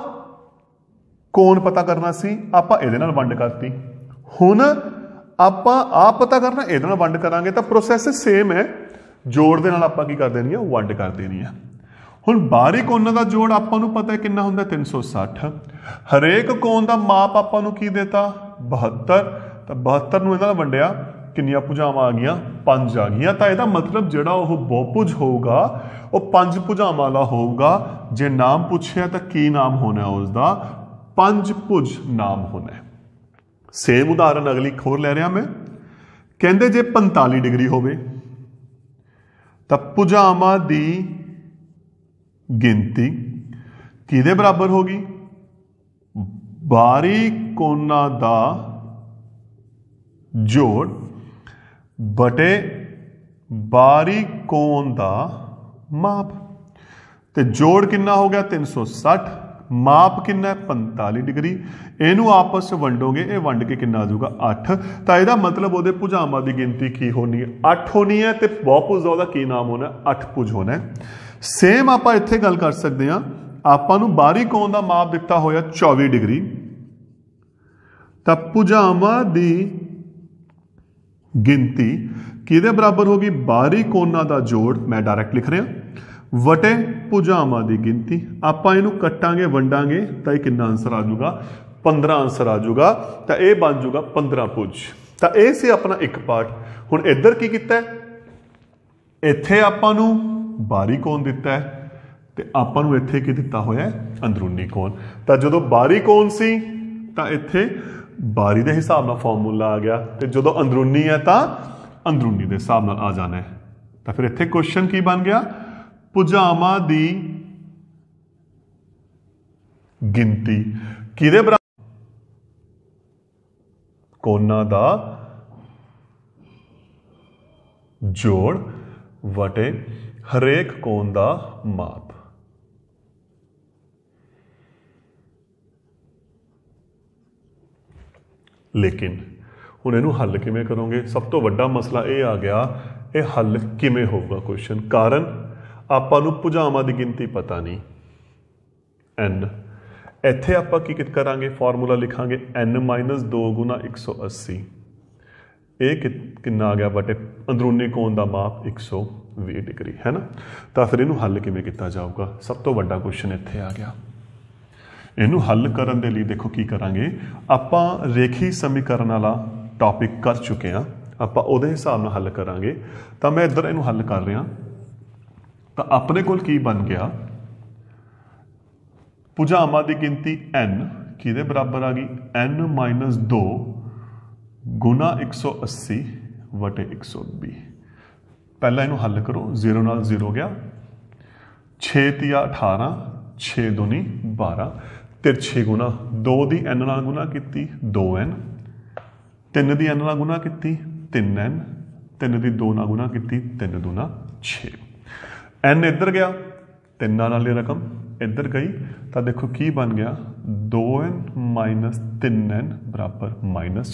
ਕੋਨ ਪਤਾ ਕਰਨਾ ਸੀ ਆਪਾਂ ਇਹਦੇ ਨਾਲ ਵੰਡ ਕਰਤੀ ਹੁਣ ਆਪਾਂ ਆ ਪਤਾ ਕਰਨਾ ਇਹਦੇ ਨਾਲ ਵੰਡ ਕਰਾਂਗੇ ਤਾਂ ਪ੍ਰੋਸੈਸ ਸੇਮ ਹੈ ਜੋੜ ਦੇ ਨਾਲ ਆਪਾਂ ਕੀ ਕਰ ਦੇਣੀ ਆ ਵੰਡ ਕਰ ਦੇਣੀ ਆ ਹੁਣ ਬਾਰੀ ਕੋਨਾਂ ਦਾ ਜੋੜ ਆਪਾਂ ਨੂੰ ਪਤਾ ਹੈ ਕਿੰਨਾ ਹੁੰਦਾ 360 ਹਰੇਕ ਕੋਣ ਦਾ ਮਾਪ ਆਪਾਂ ਨੂੰ ਕੀ ਦਿੱਤਾ 72 ਤਾਂ 72 ਨੂੰ ਇਹਨਾਂ ਦਾ ਵੰਡਿਆ ਕਿੰਨੀਆਂ ਭੁਜਾਵਾਂ ਆ ਗਈਆਂ ਪੰਜ ਆ ਗਈਆਂ ਤਾਂ ਇਹਦਾ ਮਤਲਬ ਜਿਹੜਾ ਉਹ ਬਹੁਭੁਜ ਹੋਊਗਾ ਉਹ ਪੰਜ ਭੁਜਾਵਾਂ ਵਾਲਾ ਹੋਊਗਾ ਜੇ ਨਾਮ ਪੁੱਛਿਆ ਤਾਂ ਕੀ ਨਾਮ ਹੋਣਾ ਉਸ ਦਾ ਪੰਜ ਭੁਜ ਨਾਮ ਹੋਣਾ ਸੇਮ ਉਦਾਹਰਨ ਅਗਲੀ ਖੋਰ ਲੈ ਰਿਹਾ ਮੈਂ ਕਹਿੰਦੇ ਜੇ 45 ਡਿਗਰੀ ਹੋਵੇ ਤਾਂ ਭੁਜਾਵਾਂ ਦੀ ਗਿਣਤੀ ਕਿਹਦੇ ਬਰਾਬਰ ਹੋਗੀ ਬਾਰੀ ਕੋਨਾ ਦਾ ਜੋੜ ਬਟੇ ਬਾਰੀ ਕੋਨ ਦਾ ਮਾਪ ਤੇ ਜੋੜ ਕਿੰਨਾ ਹੋ ਗਿਆ 360 ਮਾਪ ਕਿੰਨਾ ਹੈ 45 ਡਿਗਰੀ ਇਹਨੂੰ ਆਪਸ ਵੰਡੋਗੇ ਇਹ ਵੰਡ ਕੇ ਕਿੰਨਾ ਆ ਜਾਊਗਾ 8 ਤਾਂ ਇਹਦਾ ਮਤਲਬ ਉਹਦੇ ਭੁਜਾਵਾਂ ਦੀ ਗਿਣਤੀ ਕੀ ਹੋਣੀ ਹੈ 8 ਹੋਣੀ ਹੈ ਤੇ ਬਹੁਭੁਜ ਦਾ ਕੀ ਨਾਮ ਹੋਣਾ 8 ਭੁਜ ਹੋਣਾ ਹੈ ਸੇਮ ਆਪਾਂ ਇੱਥੇ ਗੱਲ ਕਰ ਸਕਦੇ ਹਾਂ ਆਪਾਂ ਨੂੰ ਬਾਹਰੀ ਕੋਣ ਦਾ ਮਾਪ ਦਿੱਤਾ ਹੋਇਆ 24 ਡਿਗਰੀ ਤਾਂ ਪੁਜਾਮਾ ਦੀ ਗਿਣਤੀ ਕਿਹਦੇ ਬਰਾਬਰ ਹੋਗੀ ਬਾਹਰੀ ਕੋਣਾਂ ਦਾ ਜੋੜ ਮੈਂ ਡਾਇਰੈਕਟ ਲਿਖ ਰਿਹਾ ਵਟੇ ਪੁਜਾਮਾ ਦੀ ਗਿਣਤੀ ਆਪਾਂ ਇਹਨੂੰ ਕੱਟਾਂਗੇ ਵੰਡਾਂਗੇ ਤਾਂ ਇਹ ਕਿੰਨਾ ਆਨਸਰ ਆ ਜਾਊਗਾ 15 ਆਨਸਰ ਆ ਜਾਊਗਾ ਤਾਂ ਇਹ ਬਣ ਜਾਊਗਾ 15 ਪੁਜ ਤਾਂ ਇਹ ਸੀ ਆਪਣਾ ਇੱਕ ਪਾਰਟ ਹੁਣ ਇੱਧਰ ਕੀ ਕੀਤਾ ਇੱਥੇ ਆਪਾਂ ਨੂੰ ਬਾਹਰੀ ਕੋਣ ਦਿੱਤਾ ਹੈ ਤੇ ਆਪਾਂ ਨੂੰ ਇੱਥੇ ਕੀ ਦਿੱਤਾ ਹੋਇਆ ਹੈ ਅੰਦਰੂਨੀ ਕੋਣ ਤਾਂ ਜਦੋਂ ਬਾਹਰੀ ਕੋਣ ਸੀ ਤਾਂ ਇੱਥੇ ਬਾਹਰੀ ਦੇ ਹਿਸਾਬ ਨਾਲ ਫਾਰਮੂਲਾ ਆ ਗਿਆ ਤੇ ਜਦੋਂ ਅੰਦਰੂਨੀ ਹੈ ਤਾਂ ਅੰਦਰੂਨੀ ਦੇ ਹਿਸਾਬ ਨਾਲ ਆ ਜਾਣਾ ਹੈ ਤਾਂ ਫਿਰ ਇੱਥੇ ਕੁਐਸਚਨ ਕੀ ਬਣ ਗਿਆ ਪੁਜਾਮਾ ਦੀ ਗਿਣਤੀ ਕਿਹਦੇ ਬਰਾਬਰ ਕੋਨਾ ਦਾ ਜੋੜ ਵਟੇ ਹਰੇਕ ਕੋਣ ਦਾ ਮਾਪ ਲੇਕਿਨ ਹੁਣ ਇਹਨੂੰ ਹੱਲ ਕਿਵੇਂ ਕਰੋਗੇ ਸਭ ਤੋਂ ਵੱਡਾ ਮਸਲਾ ਇਹ ਆ ਗਿਆ ਇਹ ਹੱਲ ਕਿਵੇਂ ਹੋਊਗਾ ਕੁਐਸਚਨ ਕਾਰਨ ਆਪਾਂ ਨੂੰ ਭੁਜਾਵਾਂ ਦੀ ਗਿਣਤੀ ਪਤਾ ਨਹੀਂ n ਇੱਥੇ ਆਪਾਂ ਕੀ ਕਿਤ ਕਰਾਂਗੇ ਫਾਰਮੂਲਾ ਲਿਖਾਂਗੇ n 2 180 ਇਹ ਕਿੰਨਾ ਆ ਗਿਆ ਬਟੇ ਅੰਦਰੂਨੀ ਕੋਣ ਦਾ ਮਾਪ 20 ਡਿਗਰੀ ਹੈ ਨਾ ਤਾਂ ਫਿਰ ਇਹਨੂੰ ਹੱਲ ਕਿਵੇਂ ਕੀਤਾ ਜਾਊਗਾ ਸਭ ਤੋਂ ਵੱਡਾ ਕੁਐਸਚਨ ਇੱਥੇ ਆ ਗਿਆ ਇਹਨੂੰ ਹੱਲ ਕਰਨ ਦੇ ਲਈ ਦੇਖੋ ਕੀ ਕਰਾਂਗੇ ਆਪਾਂ ਰੇਖੀ ਸਮੀਕਰਨ ਵਾਲਾ ਟਾਪਿਕ ਕਰ ਚੁੱਕੇ ਆ ਆਪਾਂ ਉਹਦੇ ਹਿਸਾਬ ਨਾਲ ਹੱਲ ਕਰਾਂਗੇ ਤਾਂ ਮੈਂ ਇੱਧਰ ਇਹਨੂੰ ਹੱਲ ਕਰ ਰਿਹਾ ਤਾਂ ਆਪਣੇ ਕੋਲ ਕੀ ਬਣ ਗਿਆ ਪੁਜਾਮਾ ਦੀ ਗਿਣਤੀ n ਕਿਹਦੇ ਬਰਾਬਰ ਆ ਗਈ n 2 180 120 ਪਹਿਲਾਂ ਇਹਨੂੰ ਹੱਲ ਕਰੋ 0 ਨਾਲ 0 ਗਿਆ 6 ਤੀਆ 18 6 ਦੁਨੀ 12 ਤਿਰਛੇ ਗੁਣਾ 2 ਦੀ n ਨਾਲ ਗੁਣਾ ਕੀਤੀ 2n 3 ਦੀ n ਨਾਲ ਗੁਣਾ ਕੀਤੀ 3n 3 ਦੀ 2 ਨਾਲ ਗੁਣਾ ਕੀਤੀ 3 ਦੁਨਾ 6 n ਇੱਧਰ ਗਿਆ 3 ਨਾਲ ਵਾਲੀ ਰਕਮ ਇੱਧਰ ਗਈ ਤਾਂ ਦੇਖੋ ਕੀ ਬਣ ਗਿਆ 2n 3n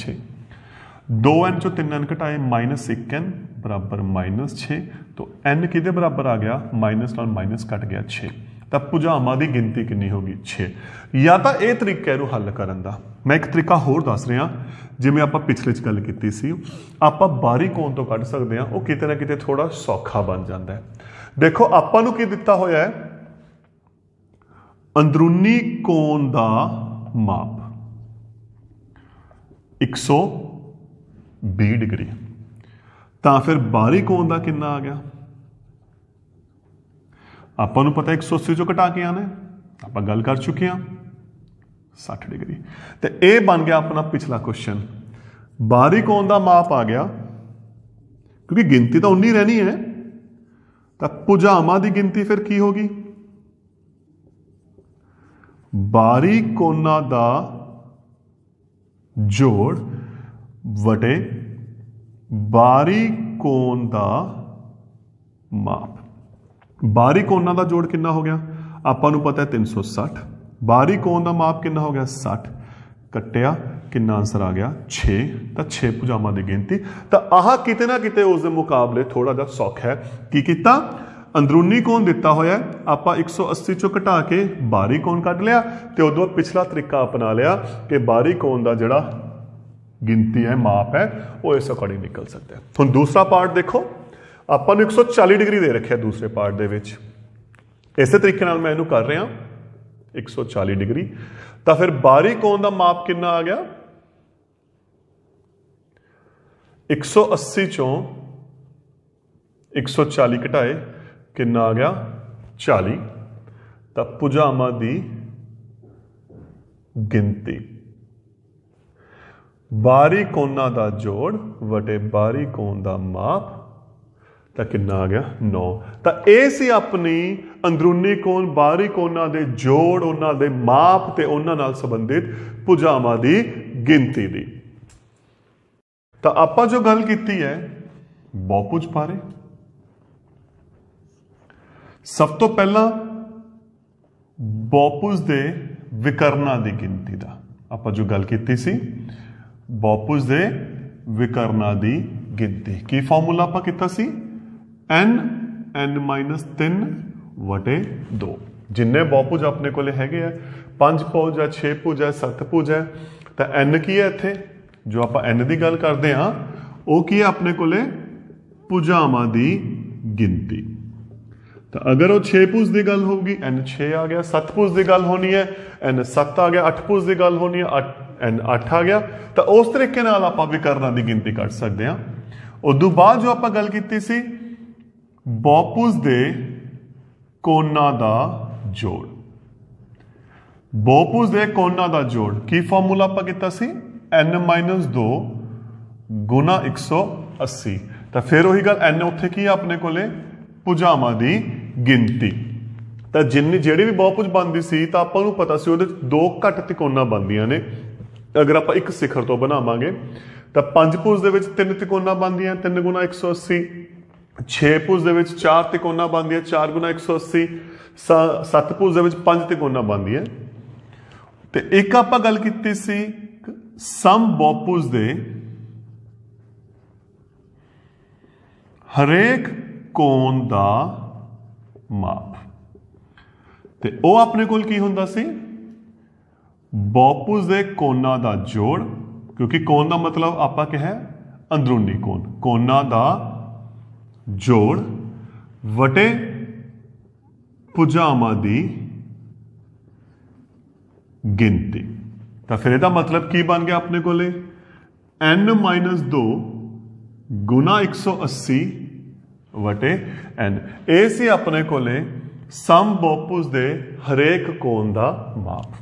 6 2n ਚੋਂ 3n ਘਟਾਏ 1n ਬਰਾਬਰ -6 ਤੋਂ n ਕਿਹਦੇ ਬਰਾਬਰ ਆ ਗਿਆ ਮਾਈਨਸ ਨਾਲ ਮਾਈਨਸ ਕੱਟ ਗਿਆ 6 ਤਾਂ ਭੁਜਾਵਾਂ ਦੀ ਗਿਣਤੀ ਕਿੰਨੀ ਹੋਗੀ 6 ਜਾਂ ਤਾਂ ਇਹ ਤਰੀਕਾ ਇਹਨੂੰ ਹੱਲ ਕਰਨ ਦਾ ਮੈਂ ਇੱਕ ਤਰੀਕਾ ਹੋਰ ਦੱਸ ਰਿਹਾ ਜਿਵੇਂ ਆਪਾਂ ਪਿਛਲੇ ਚ ਗੱਲ ਕੀਤੀ ਸੀ ਆਪਾਂ ਬਾਹਰੀ ਕੋਣ ਤੋਂ ਕੱਢ ਸਕਦੇ ਹਾਂ ਉਹ ਕਿਤੇ ਨਾ ਕਿਤੇ ਥੋੜਾ ਸੌਖਾ ਬਣ ਜਾਂਦਾ ਹੈ ਦੇਖੋ ਆਪਾਂ ਨੂੰ ਕੀ ਦਿੱਤਾ ਹੋਇਆ ਹੈ ਅੰਦਰੂਨੀ ਕੋਣ ਦਾ ਮਾਪ 120 ਡਿਗਰੀ ਤਾਂ ਫਿਰ ਬਾਹਰੀ ਕੋਣ ਦਾ ਕਿੰਨਾ ਆ ਗਿਆ ਆਪਾਂ ਨੂੰ ਪਤਾ 180 ਚੋਂ ਘਟਾ ਕੇ ਆਣਾ ਆਪਾਂ ਗੱਲ ਕਰ ਚੁੱਕੇ ਹਾਂ 60 ਡਿਗਰੀ ਤੇ ਇਹ ਬਣ ਗਿਆ ਆਪਣਾ ਪਿਛਲਾ ਕੁਐਸਚਨ ਬਾਹਰੀ ਕੋਣ ਦਾ ਮਾਪ ਆ ਗਿਆ ਕਿਉਂਕਿ ਗਿਣਤੀ ਤਾਂ ਉਨੀ ਰਹਿਣੀ ਹੈ ਤਾਂ ਪੁਜਾਮਾ ਦੀ ਗਿਣਤੀ ਫਿਰ ਕੀ ਹੋਗੀ ਬਾਰੀ ਕੋਨਾ ਦਾ ਜੋੜ ਵਟੇ ਬਾਰੀ ਕੋਣ ਦਾ ਮਾਪ ਬਾਰੀ ਕੋਣਾਂ ਦਾ ਜੋੜ ਕਿੰਨਾ ਹੋ ਗਿਆ ਆਪਾਂ ਨੂੰ ਪਤਾ ਹੈ 360 ਬਾਰੀ ਕੋਣ ਦਾ ਮਾਪ ਕਿੰਨਾ ਹੋ ਗਿਆ 60 ਕੱਟਿਆ ਕਿੰਨਾ ਆਨਸਰ ਆ ਗਿਆ 6 ਤਾਂ 6 ਪੁਜਾਮਾ ਦੀ ਗਿਣਤੀ ਤਾਂ ਆਹ ਕਿਤੇ ਨਾ ਕਿਤੇ ਉਸ ਦੇ ਮੁਕਾਬਲੇ ਥੋੜਾ ਜਿਹਾ ਸੌਖ ਹੈ ਕੀ ਕੀਤਾ ਅੰਦਰੂਨੀ ਕੋਣ ਦਿੱਤਾ ਹੋਇਆ ਆਪਾਂ 180 ਚੋਂ ਘਟਾ ਕੇ ਬਾਹਰੀ ਕੋਣ ਕੱਢ ਲਿਆ ਤੇ ਉਦੋਂ ਪਿਛਲਾ ਤਰੀਕਾ ਅਪਣਾ ਲਿਆ ਕਿ ਬਾਹਰੀ ਕੋਣ ਦਾ ਜਿਹੜਾ गिनती है माप है वो ਇਸ ਅਕੋਰਡਿੰਗ ਨਿਕਲ ਸਕਦਾ ਹੈ ਹੁਣ ਦੂਸਰਾ ਪਾਰਟ ਦੇਖੋ ਆਪਾਂ ਨੂੰ 140 ਡਿਗਰੀ ਦੇ ਰੱਖਿਆ ਦੂਸਰੇ ਪਾਰਟ ਦੇ ਵਿੱਚ ਇਸੇ ਤਰੀਕੇ ਨਾਲ ਮੈਂ ਇਹਨੂੰ ਕਰ ਰਿਹਾ 140 ਡਿਗਰੀ ਤਾਂ ਫਿਰ ਬਾਰੀ ਕੋਣ ਦਾ ਮਾਪ ਕਿੰਨਾ ਆ ਗਿਆ 180 ਚੋਂ 140 ਘਟਾਏ ਕਿੰਨਾ ਆ ਗਿਆ 40 ਤਾਂ ਪੁਜਾਮਾ ਦੀ ਗਿਣਤੀ ਬਾਰੀ ਕੋਨਾ ਦਾ ਜੋੜ ਵਟੇ ਬਾਰੀ ਕੋਨ ਦਾ ਮਾਪ ਤਾਂ ਕਿੰਨਾ ਆ ਗਿਆ 9 ਤਾਂ ਇਹ ਸੀ ਆਪਣੀ ਅੰਦਰੂਨੀ ਕੋਨ ਬਾਰੀ ਕੋਨਾਂ ਦੇ ਜੋੜ ਉਹਨਾਂ ਦੇ ਮਾਪ ਤੇ ਉਹਨਾਂ ਨਾਲ ਸੰਬੰਧਿਤ ਪੁਜਾਮਾ ਦੀ ਗਿਣਤੀ ਦੀ ਤਾਂ ਆਪਾਂ ਜੋ ਗੱਲ ਕੀਤੀ ਹੈ ਬਹੁਭੁਜ ਪਾਰੇ ਸਭ ਤੋਂ ਪਹਿਲਾਂ ਬਹੁਭੁਜ ਦੇ ਵਿਕਰਨਾਂ ਦੀ ਗਿਣਤੀ ਦਾ ਆਪਾਂ ਜੋ ਗੱਲ ਕੀਤੀ ਸੀ ਬਾਪੂਸ ਦੇ ਵਿਕਰਨਾਂ ਦੀ ਗਿਣਤੀ ਕੀ ਫਾਰਮੂਲਾ ਆਪਾਂ ਕੀਤਾ ਸੀ n n 3 ਵਟੇ 2 ਜਿੰਨੇ ਬਾਪੂਜ ਆਪਣੇ ਕੋਲੇ ਹੈਗੇ ਆ 5 ਪੂਜ ਆ 6 ਪੂਜ ਆ 7 ਪੂਜ ਆ ਤਾਂ n ਕੀ ਹੈ ਇੱਥੇ ਜੋ ਆਪਾਂ n ਦੀ ਗੱਲ ਕਰਦੇ ਆ ਉਹ ਕੀ ਹੈ ਆਪਣੇ ਕੋਲੇ ਪੁਜਾਵਾਂ ਦੀ ਗਿਣਤੀ ਤਾਂ ਅਗਰ ਉਹ 6 ਪੁੱਜ ਦੀ ਗੱਲ ਹੋਊਗੀ ਐਨ 6 ਆ ਗਿਆ 7 ਪੁੱਜ ਦੀ ਗੱਲ ਹੋਣੀ ਹੈ ਐਨ 7 ਆ ਗਿਆ 8 ਪੁੱਜ ਦੀ ਗੱਲ ਹੋਣੀ ਹੈ 8 ਐਨ 8 ਆ ਗਿਆ ਤਾਂ ਉਸ ਤਰੀਕੇ ਨਾਲ ਆਪਾਂ ਵੀ ਕਰਨਾਂ ਦੀ ਗਿਣਤੀ ਕੱਢ ਸਕਦੇ ਹਾਂ ਉਦੋਂ ਬਾਅਦ ਜੋ ਆਪਾਂ ਗੱਲ ਕੀਤੀ ਸੀ ਬੌਪੁਜ ਦੇ ਕੋਨਾ ਦਾ ਜੋੜ ਬੌਪੁਜ ਦੇ ਕੋਨਾ ਦਾ ਜੋੜ ਕੀ ਫਾਰਮੂਲਾ ਆਪਾਂ ਕੀਤਾ ਸੀ n 2 180 ਤਾਂ ਫਿਰ ਉਹੀ ਗੱਲ n ਉੱਥੇ ਕੀ ਆਪਣੇ ਕੋਲੇ ਪੁਜਾਮਾ ਦੀ ਗਿਣਤੀ ਤਾਂ ਜਿੰਨੇ ਜਿਹੜੇ ਵੀ ਕੁਝ ਬਣਦੀ ਸੀ ਤਾਂ ਆਪਾਂ ਨੂੰ ਪਤਾ ਸੀ ਉਹਦੇ ਦੋ ਘੱਟ ਤਿਕੋਣਾ ਬਣਦੀਆਂ ਨੇ ਅਗਰ ਆਪਾਂ ਇੱਕ ਸਿਖਰ ਤੋਂ ਬਣਾਵਾਂਗੇ ਤਾਂ ਪੰਜ ਪੁਜ ਦੇ ਵਿੱਚ ਤਿੰਨ ਤਿਕੋਣਾ ਬਣਦੀਆਂ 3 ਗੁਣਾ 180 6 ਪੁਜ ਦੇ ਵਿੱਚ ਚਾਰ ਤਿਕੋਣਾ ਬਣਦੀਆਂ 4 ਗੁਣਾ 180 ਸੱਤ ਪੁਜ ਦੇ ਵਿੱਚ ਪੰਜ ਤਿਕੋਣਾ ਬਣਦੀਆਂ ਤੇ ਇੱਕ ਆਪਾਂ ਗੱਲ ਕੀਤੀ ਸੀ ਸਮ ਬਹੁਭੁਜ ਦੇ ਹਰੇਕ ਕੋਣ ਦਾ ਮਾਪ ਤੇ ਉਹ ਆਪਣੇ ਕੋਲ ਕੀ ਹੁੰਦਾ ਸੀ ਬਾਪੂ ਦੇ ਕੋਨਾ ਦਾ ਜੋੜ ਕਿਉਂਕਿ ਕੋਨ ਦਾ ਮਤਲਬ ਆਪਾਂ ਕਿਹਾ ਅੰਦਰੂਨੀ ਕੋਨ ਕੋਨਾ ਦਾ ਜੋੜ ਵਟੇ ਪੁਜਾਮਾ ਦੀ ਗਿਣਤੀ ਤਾਂ ਫਿਰ ਇਹਦਾ ਮਤਲਬ ਕੀ ਬਣ ਗਿਆ ਆਪਣੇ ਕੋਲੇ n 2 ਗੁਣਾ 180 ਵਟੇ ਐਨ ਇਹ ਸੀ ਆਪਣੇ ਕੋਲੇ ਸਮ ਬੋਪਸ ਦੇ ਹਰੇਕ ਕੋਣ ਦਾ ਮਾਪ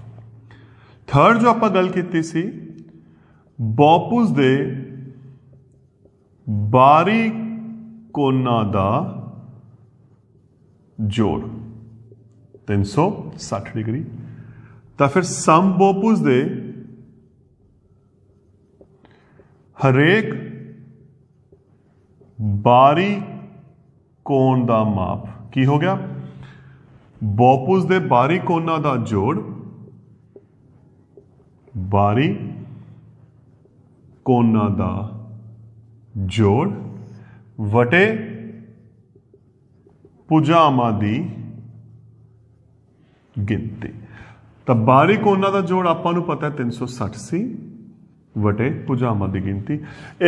ਥਰਡ ਜੋ ਆਪਾਂ ਗੱਲ ਕੀਤੀ ਸੀ ਬੋਪਸ ਦੇ ਬਾਰੀ ਕੋਨਾ ਦਾ ਜੋੜ 360 ਡਿਗਰੀ ਤਾਂ ਫਿਰ ਸਮ ਬੋਪਸ ਦੇ ਹਰੇਕ ਬਾਰੀ ਕੋਣ ਦਾ ਮਾਪ ਕੀ ਹੋ ਗਿਆ ਬੋਪਸ ਦੇ ਬਾਰੀ ਕੋਨਾਂ ਦਾ ਜੋੜ ਬਾਰੀ ਕੋਨਾਂ ਦਾ ਜੋੜ ਵਟੇ ਪੁਜਾਮਾ ਦੀ ਗਿਣਤੀ ਤਾਂ ਬਾਰੀ ਕੋਨਾਂ ਦਾ ਜੋੜ ਆਪਾਂ ਨੂੰ ਪਤਾ 360 ਸੀ ਵਟੇ ਪੁਜਾਮਾ ਦੀ ਗਿਣਤੀ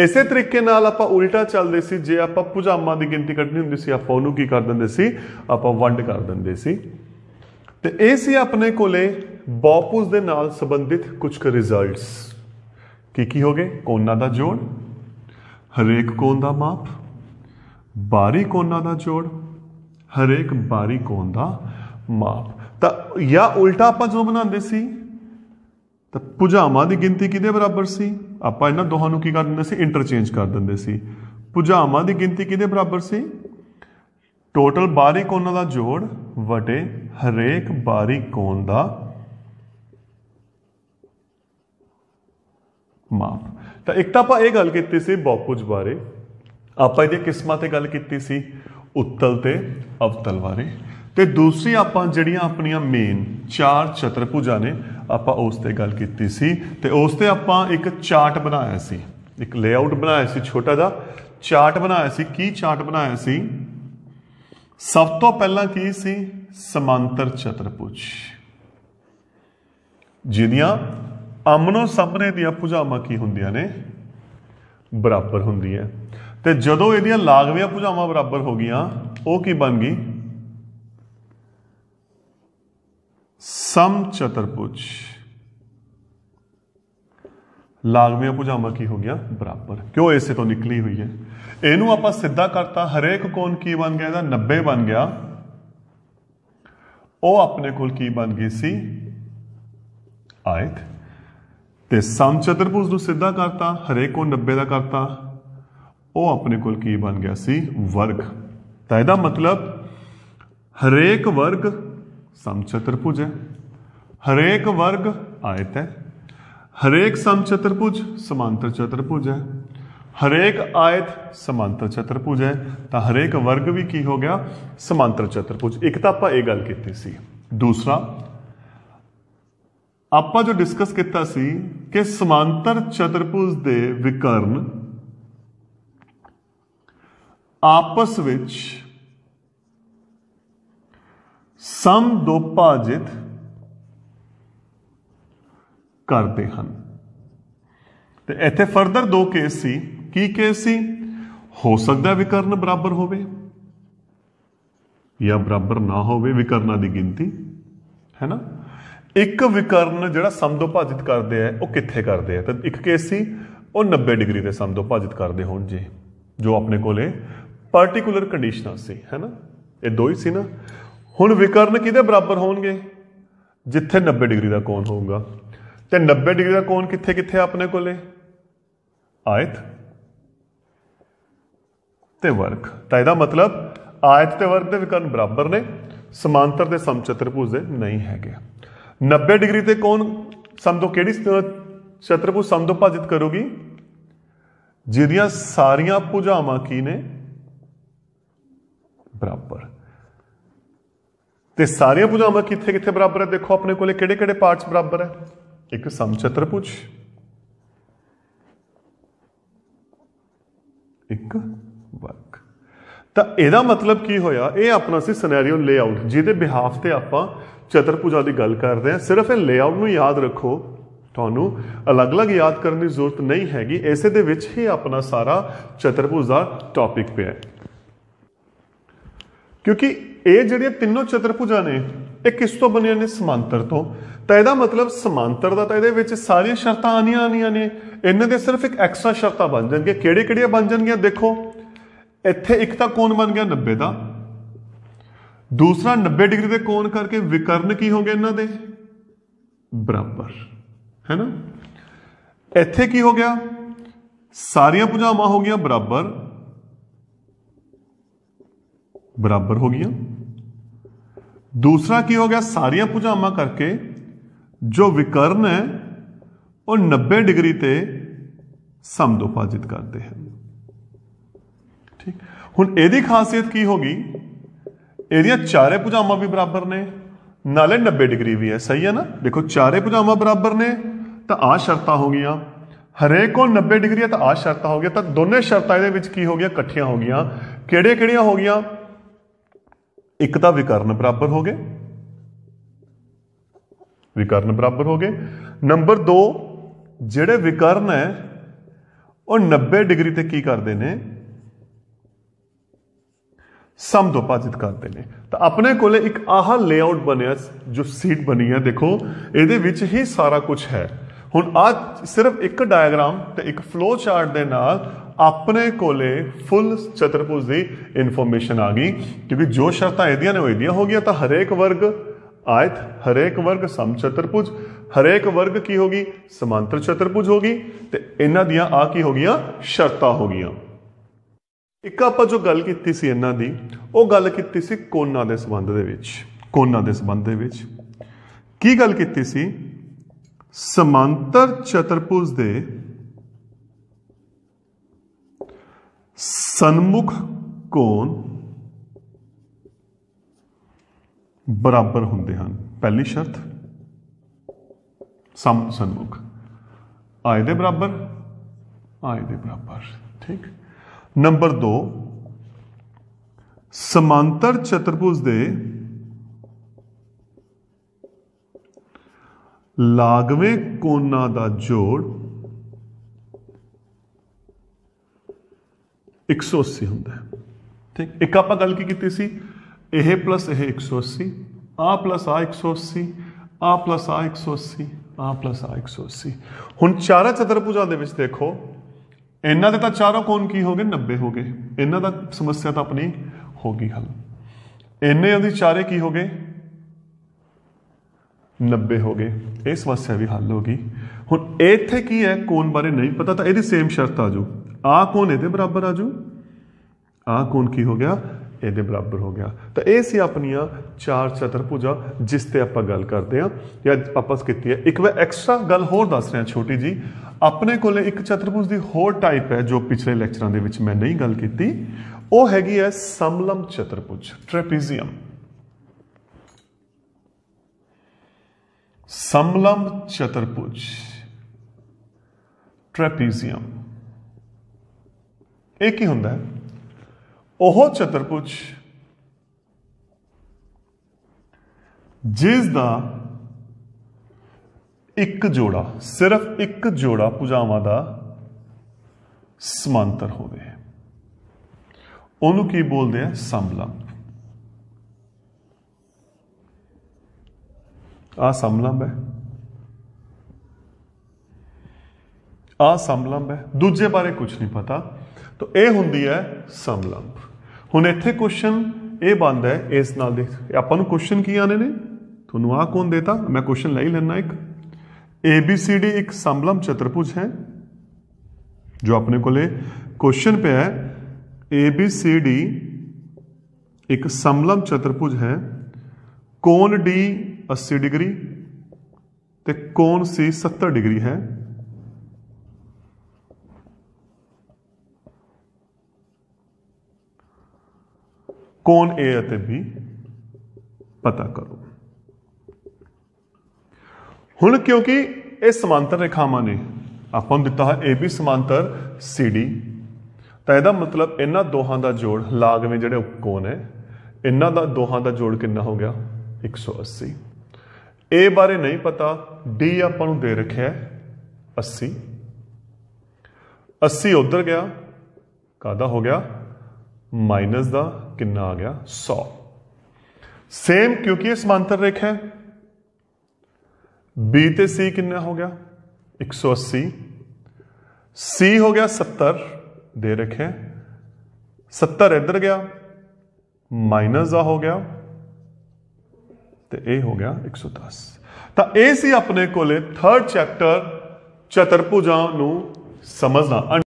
ਇਸੇ ਤਰੀਕੇ ਨਾਲ ਆਪਾਂ ਉਲਟਾ ਚੱਲਦੇ ਸੀ ਜੇ ਆਪਾਂ ਪੁਜਾਮਾ ਦੀ ਗਿਣਤੀ ਕੱਢਣੀ ਹੁੰਦੀ ਸੀ ਆਪਾਂ ਉਹਨੂੰ ਕੀ ਕਰ ਦਿੰਦੇ ਸੀ ਆਪਾਂ ਵੰਡ ਕਰ ਦਿੰਦੇ ਸੀ ਤੇ ਇਹ ਸੀ ਆਪਣੇ ਕੋਲੇ ਬੌਪੂਸ ਦੇ ਨਾਲ ਸੰਬੰਧਿਤ ਕੁਝ ਕੁ ਰਿਜ਼ਲਟਸ ਕੀ ਕੀ ਹੋ ਗਏ ਕੋਨਾਂ ਦਾ ਜੋੜ ਹਰੇਕ ਕੋਨ ਦਾ ਮਾਪ ਬਾਰੀ ਕੋਨਾਂ ਦਾ ਜੋੜ ਹਰੇਕ ਬਾਰੀ ਕੋਨ ਦਾ ਮਾਪ ਤਾਂ ਜਾਂ ਉਲਟਾ ਆਪਾਂ ਜੋ ਬਣਾਉਂਦੇ ਸੀ ਤਾਂ ਭੁਜਾਵਾਂ ਦੀ ਗਿਣਤੀ ਕਿਹਦੇ ਬਰਾਬਰ ਸੀ ਆਪਾਂ ਇਹਨਾਂ ਦੋਹਾਂ ਨੂੰ ਕੀ ਕਰ ਦਿੰਦੇ ਸੀ ਇੰਟਰਚੇਂਜ ਕਰ ਦਿੰਦੇ ਸੀ ਭੁਜਾਵਾਂ ਦੀ ਗਿਣਤੀ ਕਿਹਦੇ ਬਰਾਬਰ ਸੀ ਟੋਟਲ ਬਾਰੀ ਕੋਣਾਂ ਦਾ ਜੋੜ ਵਟੇ ਹਰੇਕ ਬਾਰੀ ਕੋਣ ਦਾ ਮਾਪ ਤਾਂ ਇੱਕ ਤਾਂ ਆਪਾਂ ਇਹ ਗੱਲ ਕੀਤੀ ਸੀ ਬਹੁਪੁਜ ਬਾਰੇ ਆਪਾਂ ਇਹਦੇ ਕਿਸਮਾਂ ਤੇ ਗੱਲ ਕੀਤੀ ਸੀ ਉੱਤਲ ਤੇ ਅਵਤਲ ਬਾਰੇ ਤੇ ਦੂਸਰੀ ਆਪਾਂ ਜਿਹੜੀਆਂ ਆਪਣੀਆਂ ਮੇਨ ਚਾਰ ਚਤਰਭੁਜਾਂ ਨੇ ਆਪਾਂ ਉਸ ਤੇ ਗੱਲ ਕੀਤੀ ਸੀ ਤੇ ਉਸ ਤੇ ਆਪਾਂ ਇੱਕ ਚਾਰਟ ਬਣਾਇਆ ਸੀ ਇੱਕ ਲੇਆਊਟ ਬਣਾਇਆ ਸੀ ਛੋਟਾ ਜਿਹਾ ਚਾਰਟ ਬਣਾਇਆ ਸੀ ਕੀ ਚਾਰਟ ਬਣਾਇਆ ਸੀ ਸਭ ਤੋਂ ਪਹਿਲਾਂ ਕੀ ਸੀ ਸਮਾਂਤਰ ਚਤਰਭੁਜ ਜਿਹਦੀਆਂ ਅਮਨੋ ਸਾਹਮਣੇ ਦੀਆਂ ਭੁਜਾਵਾਂ ਕੀ ਹੁੰਦੀਆਂ ਨੇ ਬਰਾਬਰ ਹੁੰਦੀਆਂ ਤੇ ਜਦੋਂ ਇਹਦੀਆਂ ਲਾਗਵੀਆਂ ਭੁਜਾਵਾਂ ਬਰਾਬਰ ਹੋ ਗਈਆਂ ਉਹ ਕੀ ਬਣ ਗਈ ਸਮ चतुर्भुज ਲਾਗਵੇਂ ਪੁਜਾਮਾ ਕੀ ਹੋ ਗਿਆ ਬਰਾਬਰ ਕਿਉਂ ਇਸੇ ਤੋਂ ਨਿਕਲੀ ਹੋਈ ਹੈ ਇਹਨੂੰ ਆਪਾਂ ਸਿੱਧਾ ਕਰਤਾ ਹਰੇਕ ਕੋਣ ਕੀ ਬਣ ਗਿਆ ਇਹਦਾ 90 ਬਣ ਗਿਆ ਉਹ ਆਪਣੇ ਕੋਲ ਕੀ ਬਣ ਗਈ ਸੀ ਆਇਤ ਤੇ ਸਮ ਚਤੁਰਭੁਜ ਨੂੰ ਸਿੱਧਾ ਕਰਤਾ ਹਰੇਕ ਕੋਣ 90 ਦਾ ਕਰਤਾ ਉਹ ਆਪਣੇ ਕੋਲ ਕੀ ਬਣ ਗਿਆ ਸੀ ਵਰਗ ਤਾਂ ਇਹਦਾ ਮਤਲਬ ਹਰੇਕ ਵਰਗ समचतुर्भुज है हरेक वर्ग आयत है हरेक समचतुर्भुज समांतर चतुर्भुज है हरेक आयत समांतर चतुर्भुज है तो हरेक वर्ग भी की हो गया समांतर चतुर्भुज एक तो आप गल की सी दूसरा आप जो डिस्कस किया कि समांतर चतुर्भुज के विकर्ण आपस में ਸਮ ਦੋਪਾਜਿਤ ਕਰਦੇ ਹਨ ਤੇ ਇੱਥੇ ਫਰਦਰ ਦੋ ਕੇਸ ਸੀ ਕੀ ਕੇਸ ਸੀ ਹੋ ਸਕਦਾ ਵਿਕਰਨ ਬਰਾਬਰ ਹੋਵੇ ਜਾਂ ਬਰਾਬਰ ਨਾ ਹੋਵੇ ਵਿਕਰਨਾਂ ਦੀ ਗਿਣਤੀ ਹੈ ਨਾ ਇੱਕ ਵਿਕਰਨ ਜਿਹੜਾ ਸਮਦੋਭਾਜਿਤ ਕਰਦੇ ਆ ਉਹ ਕਿੱਥੇ ਕਰਦੇ ਆ ਤਾਂ ਇੱਕ ਕੇਸ ਸੀ ਉਹ 90 ਡਿਗਰੀ ਸਮ ਸਮਦੋਭਾਜਿਤ ਕਰਦੇ ਹੋਣ ਜੀ ਜੋ ਆਪਣੇ ਕੋਲੇ ਪਾਰਟਿਕੂਲਰ ਕੰਡੀਸ਼ਨਾਂ ਸੀ ਹੈ ਨਾ ਇਹ ਦੋ ਹੀ ਸੀ ਨਾ ਹੁਣ ਵਿਕਰਨ ਕਿਹਦੇ ਬਰਾਬਰ ਹੋਣਗੇ ਜਿੱਥੇ 90 ਡਿਗਰੀ ਦਾ ਕੋਣ ਹੋਊਗਾ ਤੇ 90 ਡਿਗਰੀ ਦਾ ਕੋਣ ਕਿੱਥੇ ਕਿੱਥੇ ਆਪਣੇ ਕੋਲੇ ਆਇਤ ਤੇ ਵਰਗ ਤਾਂ ਇਹਦਾ ਮਤਲਬ ਆਇਤ ਤੇ ਵਰਗ ਦੇ ਵਿਕਰਨ ਬਰਾਬਰ ਨੇ ਸਮਾਂਤਰ ਦੇ ਸਮਚਤਰਭੁਜ ਦੇ ਨਹੀਂ ਹੈਗੇ 90 ਡਿਗਰੀ ਤੇ ਕੋਣ ਸੰਦੋ ਕਿਹੜੀ ਚਤਰਭੁਜ ਸੰਦੋ ਭਾਜਿਤ ਕਰੋਗੀ ਜਿਹਦੀਆਂ ਸਾਰੀਆਂ ਭੁਜਾਵਾਂ ਕੀ ਨੇ ਬਰਾਬਰ ਤੇ ਸਾਰੀਆਂ ਭੁਜਾਵਾਂ ਕਿੱਥੇ ਕਿੱਥੇ ਬਰਾਬਰ ਹੈ ਦੇਖੋ ਆਪਣੇ ਕੋਲੇ ਕਿਹੜੇ ਕਿਹੜੇ ਪਾਰਟਸ ਬਰਾਬਰ ਹੈ ਇੱਕ ਸਮਚਤਰਭੁਜ ਇੱਕ ਵਰਗ ਤਾਂ ਇਹਦਾ ਮਤਲਬ ਕੀ ਹੋਇਆ ਇਹ ਆਪਣਾ ਸੀ ਸਿਨੈਰੀਓ ਲੇਆਊਟ ਜਿਹਦੇ ਬਿਹਾਫ ਤੇ ਆਪਾਂ ਚਤਰਭੁਜਾ ਦੀ ਗੱਲ ਕਰਦੇ ਆ ਸਿਰਫ ਇਹ ਲੇਆਊਟ ਨੂੰ ਯਾਦ ਰੱਖੋ ਤੁਹਾਨੂੰ ਅਲੱਗ-ਅਲੱਗ ਯਾਦ ਕਰਨ ਦੀ ਜ਼ਰੂਰਤ ਨਹੀਂ ਹੈਗੀ ਐਸੇ ਦੇ ਵਿੱਚ ਹੀ ਆਪਣਾ ਸਾਰਾ ਚਤਰਭੁਜ ਦਾ ਟੌਪਿਕ ਪਿਆ ਹੈ ਕਿਉਂਕਿ ਇਹ ਜਿਹੜੀਆਂ ਤਿੰਨੋਂ ਚਤੁਰਭੁਜਾਂ ਨੇ ਇਹ ਕਿਸ ਤੋਂ ਬਣੀਆਂ ਨੇ ਸਮਾਂਤਰ ਤੋਂ ਤਾਂ ਇਹਦਾ ਮਤਲਬ ਸਮਾਂਤਰ ਦਾ ਤਾਂ ਇਹਦੇ ਵਿੱਚ ਸਾਰੀਆਂ ਸ਼ਰਤਾਂ ਆਣੀਆਂ ਆਣੀਆਂ ਨੇ ਇਹਨਾਂ ਦੇ ਸਿਰਫ ਇੱਕ ਐਕਸਟਰਾ ਸ਼ਰਤਾਂ ਬਣ ਜਾਣਗੀਆਂ ਕਿਹੜੇ ਕਿਹੜੀਆਂ ਬਣ ਜਾਣਗੀਆਂ ਦੇਖੋ ਇੱਥੇ ਇੱਕ ਤਾਂ ਕੋਣ ਬਣ ਗਿਆ 90 ਦਾ ਦੂਸਰਾ 90 ਡਿਗਰੀ ਦੇ ਕੋਣ ਕਰਕੇ ਵਿਕਰਨ ਕੀ ਹੋ ਗਏ ਇਹਨਾਂ ਦੇ ਬਰਾਬਰ ਹੈਨਾ ਇੱਥੇ ਕੀ ਹੋ ਗਿਆ ਸਾਰੀਆਂ ਭੁਜਾਵਾਂ ਹੋ ਗਈਆਂ ਬਰਾਬਰ ਬਰਾਬਰ ਹੋ ਗਈਆਂ ਦੂਸਰਾ ਕੀ ਹੋ ਗਿਆ ਸਾਰੀਆਂ ਪੁਜਾਮਾ ਕਰਕੇ ਜੋ ਵਿਕਰਨ ਹੈ ਉਹ 90 ਡਿਗਰੀ ਤੇ ਸਮਦੋਪਾਜਿਤ ਕਰਦੇ ਹਨ ਠੀਕ ਹੁਣ ਇਹਦੀ ਖਾਸੀਅਤ ਕੀ ਹੋਗੀ ਇਹਦੀਆਂ ਚਾਰੇ ਪੁਜਾਮਾ ਵੀ ਬਰਾਬਰ ਨੇ ਨਾਲੇ 90 ਡਿਗਰੀ ਵੀ ਹੈ ਸਹੀ ਹੈ ਨਾ ਦੇਖੋ ਚਾਰੇ ਪੁਜਾਮਾ ਬਰਾਬਰ ਨੇ ਤਾਂ ਆ ਸ਼ਰਤਾਂ ਹੋ ਗਈਆਂ ਹਰੇਕ ਕੋ 90 ਡਿਗਰੀ ਹੈ ਤਾਂ ਆ ਸ਼ਰਤਾਂ ਹੋ ਗਈਆਂ ਤਾਂ ਦੋਨੇ ਸ਼ਰਤਾਂ ਇਹਦੇ ਵਿੱਚ ਕੀ ਹੋ ਗਈਆਂ ਇਕੱਠੀਆਂ ਹੋ ਗਈਆਂ ਕਿਹੜੇ ਕਿਹੜੀਆਂ ਹੋ ਗਈਆਂ ਇੱਕ ਤਾਂ ਵਿਕਰਨ ਬਰਾਬਰ ਹੋ ਗਏ ਵਿਕਰਨ ਬਰਾਬਰ ਹੋ ਗਏ ਨੰਬਰ 2 ਜਿਹੜੇ ਵਿਕਰਨ ਹੈ ਉਹ 90 ਡਿਗਰੀ ਤੇ ਕੀ ਕਰਦੇ ਨੇ ਸਮਦੋਪਾਜਿਤ ਕਰਦੇ ਨੇ ਤਾਂ ਆਪਣੇ ਕੋਲੇ ਇੱਕ ਆਹ ਲੇਆਊਟ ਬਣਿਆ ਜੋ ਸੀਟ ਬਣੀ ਹੈ ਦੇਖੋ ਇਹਦੇ ਵਿੱਚ ਹੀ ਸਾਰਾ ਕੁਝ ਹੈ ਹੁਣ ਆ ਸਿਰਫ ਇੱਕ ਡਾਇਆਗਰਾਮ ਤੇ ਇੱਕ ਫਲੋ ਚਾਰਟ ਦੇ ਨਾਲ ਆਪਣੇ ਕੋਲੇ ਫੁੱਲ ਚਤਰਪੁਜ ਦੀ ਇਨਫੋਰਮੇਸ਼ਨ ਆ ਗਈ ਕਿਉਂਕਿ ਜੋ ਸ਼ਰਤਾਂ ਇਹਦੀਆਂ ਨੇ ਉਹ ਇਹਦੀਆਂ ਹੋ ਗਈਆਂ ਤਾਂ ਹਰੇਕ ਵਰਗ ਆਇਤ ਹਰੇਕ ਵਰਗ ਸਮ ਚਤਰਭੁਜ ਹਰੇਕ ਵਰਗ ਕੀ ਹੋਗੀ ਸਮਾਂਤਰ ਹੋ ਹੋਗੀ ਤੇ ਇਹਨਾਂ ਦੀਆਂ ਆ ਕੀ ਹੋ ਗਈਆਂ ਸ਼ਰਤਾਂ ਹੋ ਗਈਆਂ ਇੱਕ ਆਪਾਂ ਜੋ ਗੱਲ ਕੀਤੀ ਸੀ ਇਹਨਾਂ ਦੀ ਉਹ ਗੱਲ ਕੀਤੀ ਸੀ ਕੋਨਾ ਦੇ ਸੰਬੰਧ ਦੇ ਵਿੱਚ ਕੋਨਾ ਦੇ ਸੰਬੰਧ ਦੇ ਵਿੱਚ ਕੀ ਗੱਲ ਕੀਤੀ ਸੀ ਸਮਾਂਤਰ ਚਤਰਪੁਜ ਦੇ ਸਨਮੁਖ ਕੋਣ ਬਰਾਬਰ ਹੁੰਦੇ ਹਨ ਪਹਿਲੀ ਸ਼ਰਤ ਸਮ ਸੰਮੁਖ ਆਏ ਦੇ ਬਰਾਬਰ ਆਏ ਦੇ ਬਰਾਬਰ ਠੀਕ ਨੰਬਰ 2 ਸਮਾਂਤਰ ਚਤੁਰਭੁਜ ਦੇ ਲਾਗਵੇਂ ਕੋਨਾਂ ਦਾ ਜੋੜ 180 ਹੁੰਦਾ ਹੈ ਠੀਕ ਇੱਕ ਆਪਾਂ ਗੱਲ ਕੀ ਕੀਤੀ ਸੀ ਇਹ ਪਲੱਸ ਇਹ 180 ਆ ਪਲੱਸ ਆ 180 ਆ ਪਲੱਸ ਆ 180 ਆ ਪਲੱਸ ਆ 180 ਹੁਣ ਚਾਰਾ ਚਤਰਪੂਜਾ ਦੇ ਵਿੱਚ ਦੇਖੋ ਇਹਨਾਂ ਦੇ ਤਾਂ ਚਾਰੋਂ ਕੋਣ ਕੀ ਹੋ ਗਏ 90 ਹੋ ਗਏ ਇਹਨਾਂ ਦਾ ਸਮੱਸਿਆ ਤਾਂ ਆਪਣੀ ਹੋ ਗਈ ਹੱਲ ਇਹਨੇ ਉਹਦੀ ਚਾਰੇ ਕੀ ਹੋ ਗਏ 90 ਹੋ ਗਏ ਇਹ ਸਮੱਸਿਆ ਵੀ ਹੱਲ ਹੋ ਗਈ ਹੁਣ ਇੱਥੇ ਕੀ ਹੈ ਕੋਣ ਬਾਰੇ ਨਹੀਂ ਪਤਾ ਤਾਂ ਇਹਦੀ ਸੇਮ ਸ਼ਰਤ ਆ ਜਾਓ ਆ ਕੋਣ ਇਹਦੇ ਬਰਾਬਰ ਆ ਜੂ ਆ ਕੋਣ ਕੀ ਹੋ ਗਿਆ ਇਹਦੇ ਬਰਾਬਰ ਹੋ ਗਿਆ ਤਾਂ ਇਹ ਸੀ ਆਪਣੀਆਂ ਚਾਰ ਚਤੁਰਭੁਜਾਂ ਜਿਸ ਤੇ ਆਪਾਂ ਗੱਲ ਕਰਦੇ ਆ ਜਾਂ ਆਪਸ ਕੀਤੀ ਹੈ ਇੱਕ ਵਾਰ ਐਕਸਟਰਾ ਗੱਲ ਹੋਰ ਦੱਸ ਰਿਹਾ ਛੋਟੀ ਜੀ ਆਪਣੇ ਕੋਲੇ ਇੱਕ ਚਤੁਰਭੁਜ ਦੀ ਹੋਰ ਟਾਈਪ ਹੈ ਜੋ ਪਿਛਲੇ ਲੈਕਚਰਾਂ ਦੇ ਵਿੱਚ ਮੈਂ ਨਹੀਂ ਗੱਲ ਕੀਤੀ ਉਹ ਹੈਗੀ ਹੈ ਸਮਲਮ ਚਤੁਰਭੁਜ ਟ੍ਰੈਪੀਜ਼ੀਅਮ ਸਮਲਮ ਚਤਰਪੁਜ ਟ੍ਰੈਪੀਜ਼ੀਅਮ ਇਹ ਕੀ ਹੁੰਦਾ ਹੈ ਉਹ ਚਤਰਪੁਜ ਜਿਸ ਦਾ ਇੱਕ ਜੋੜਾ ਸਿਰਫ ਇੱਕ ਜੋੜਾ ਪੂਜਾਵਾਂ ਦਾ ਸਮਾਂਤਰ ਹੋਵੇ ਉਹਨੂੰ ਕੀ ਬੋਲਦੇ ਆ ਸਮਲੰਬ ਆ ਸਮਲੰਬ ਹੈ ਆ ਸਮਲੰਬ ਹੈ ਦੂਜੇ ਬਾਰੇ ਕੁਝ ਨਹੀਂ ਪਤਾ तो यह होंगी है समलंब हूँ इतने क्वेश्चन ये बन है इस नालश्चन की आने ने थोनू आ कौन देता मैं क्वेश्चन ले ही लिना एक ए बी सी डी एक समलंब चतुर्भुज है जो अपने कोश्चन पे है ए बी सी डी एक समलंब चतुर्भुज है कौन डी अस्सी डिग्री तो कौन सी सत्तर डिग्री है ਕੌਣ A ਅਤੇ B ਪਤਾ ਕਰੋ ਹੁਣ ਕਿਉਂਕਿ ਇਹ ਸਮਾਂਤਰ ਰੇਖਾਵਾਂ ਨੇ ਆਪਾਂ ਨੂੰ ਦਿੱਤਾ ਹੈ AB ਸਮਾਂਤਰ CD ਤਾਂ ਇਹਦਾ ਮਤਲਬ ਇਹਨਾਂ ਦੋਹਾਂ ਦਾ ਜੋੜ ਲਾਗਵੇਂ ਜਿਹੜੇ ਕੋਣ ਹੈ ਇਹਨਾਂ ਦਾ ਦੋਹਾਂ ਦਾ ਜੋੜ ਕਿੰਨਾ ਹੋ ਗਿਆ 180 A ਬਾਰੇ ਨਹੀਂ ਪਤਾ D ਆਪਾਂ ਨੂੰ ਦੇ ਰੱਖਿਆ 80 80 ਉਧਰ ਗਿਆ ਕਾਦਾ ਹੋ ਗਿਆ ਮਾਈਨਸ ਦਾ कितना आ गया सौ सेम क्योंकि समांतर रेख है बी ते सी कितना हो गया 180 सी हो गया 70 दे रखे 70 इधर गया माइनस आ हो गया तो ए हो गया 110 ਤਾਂ ਇਹ ਸੀ ਆਪਣੇ अपने को थर्ड चैप्टर ਨੂੰ समझना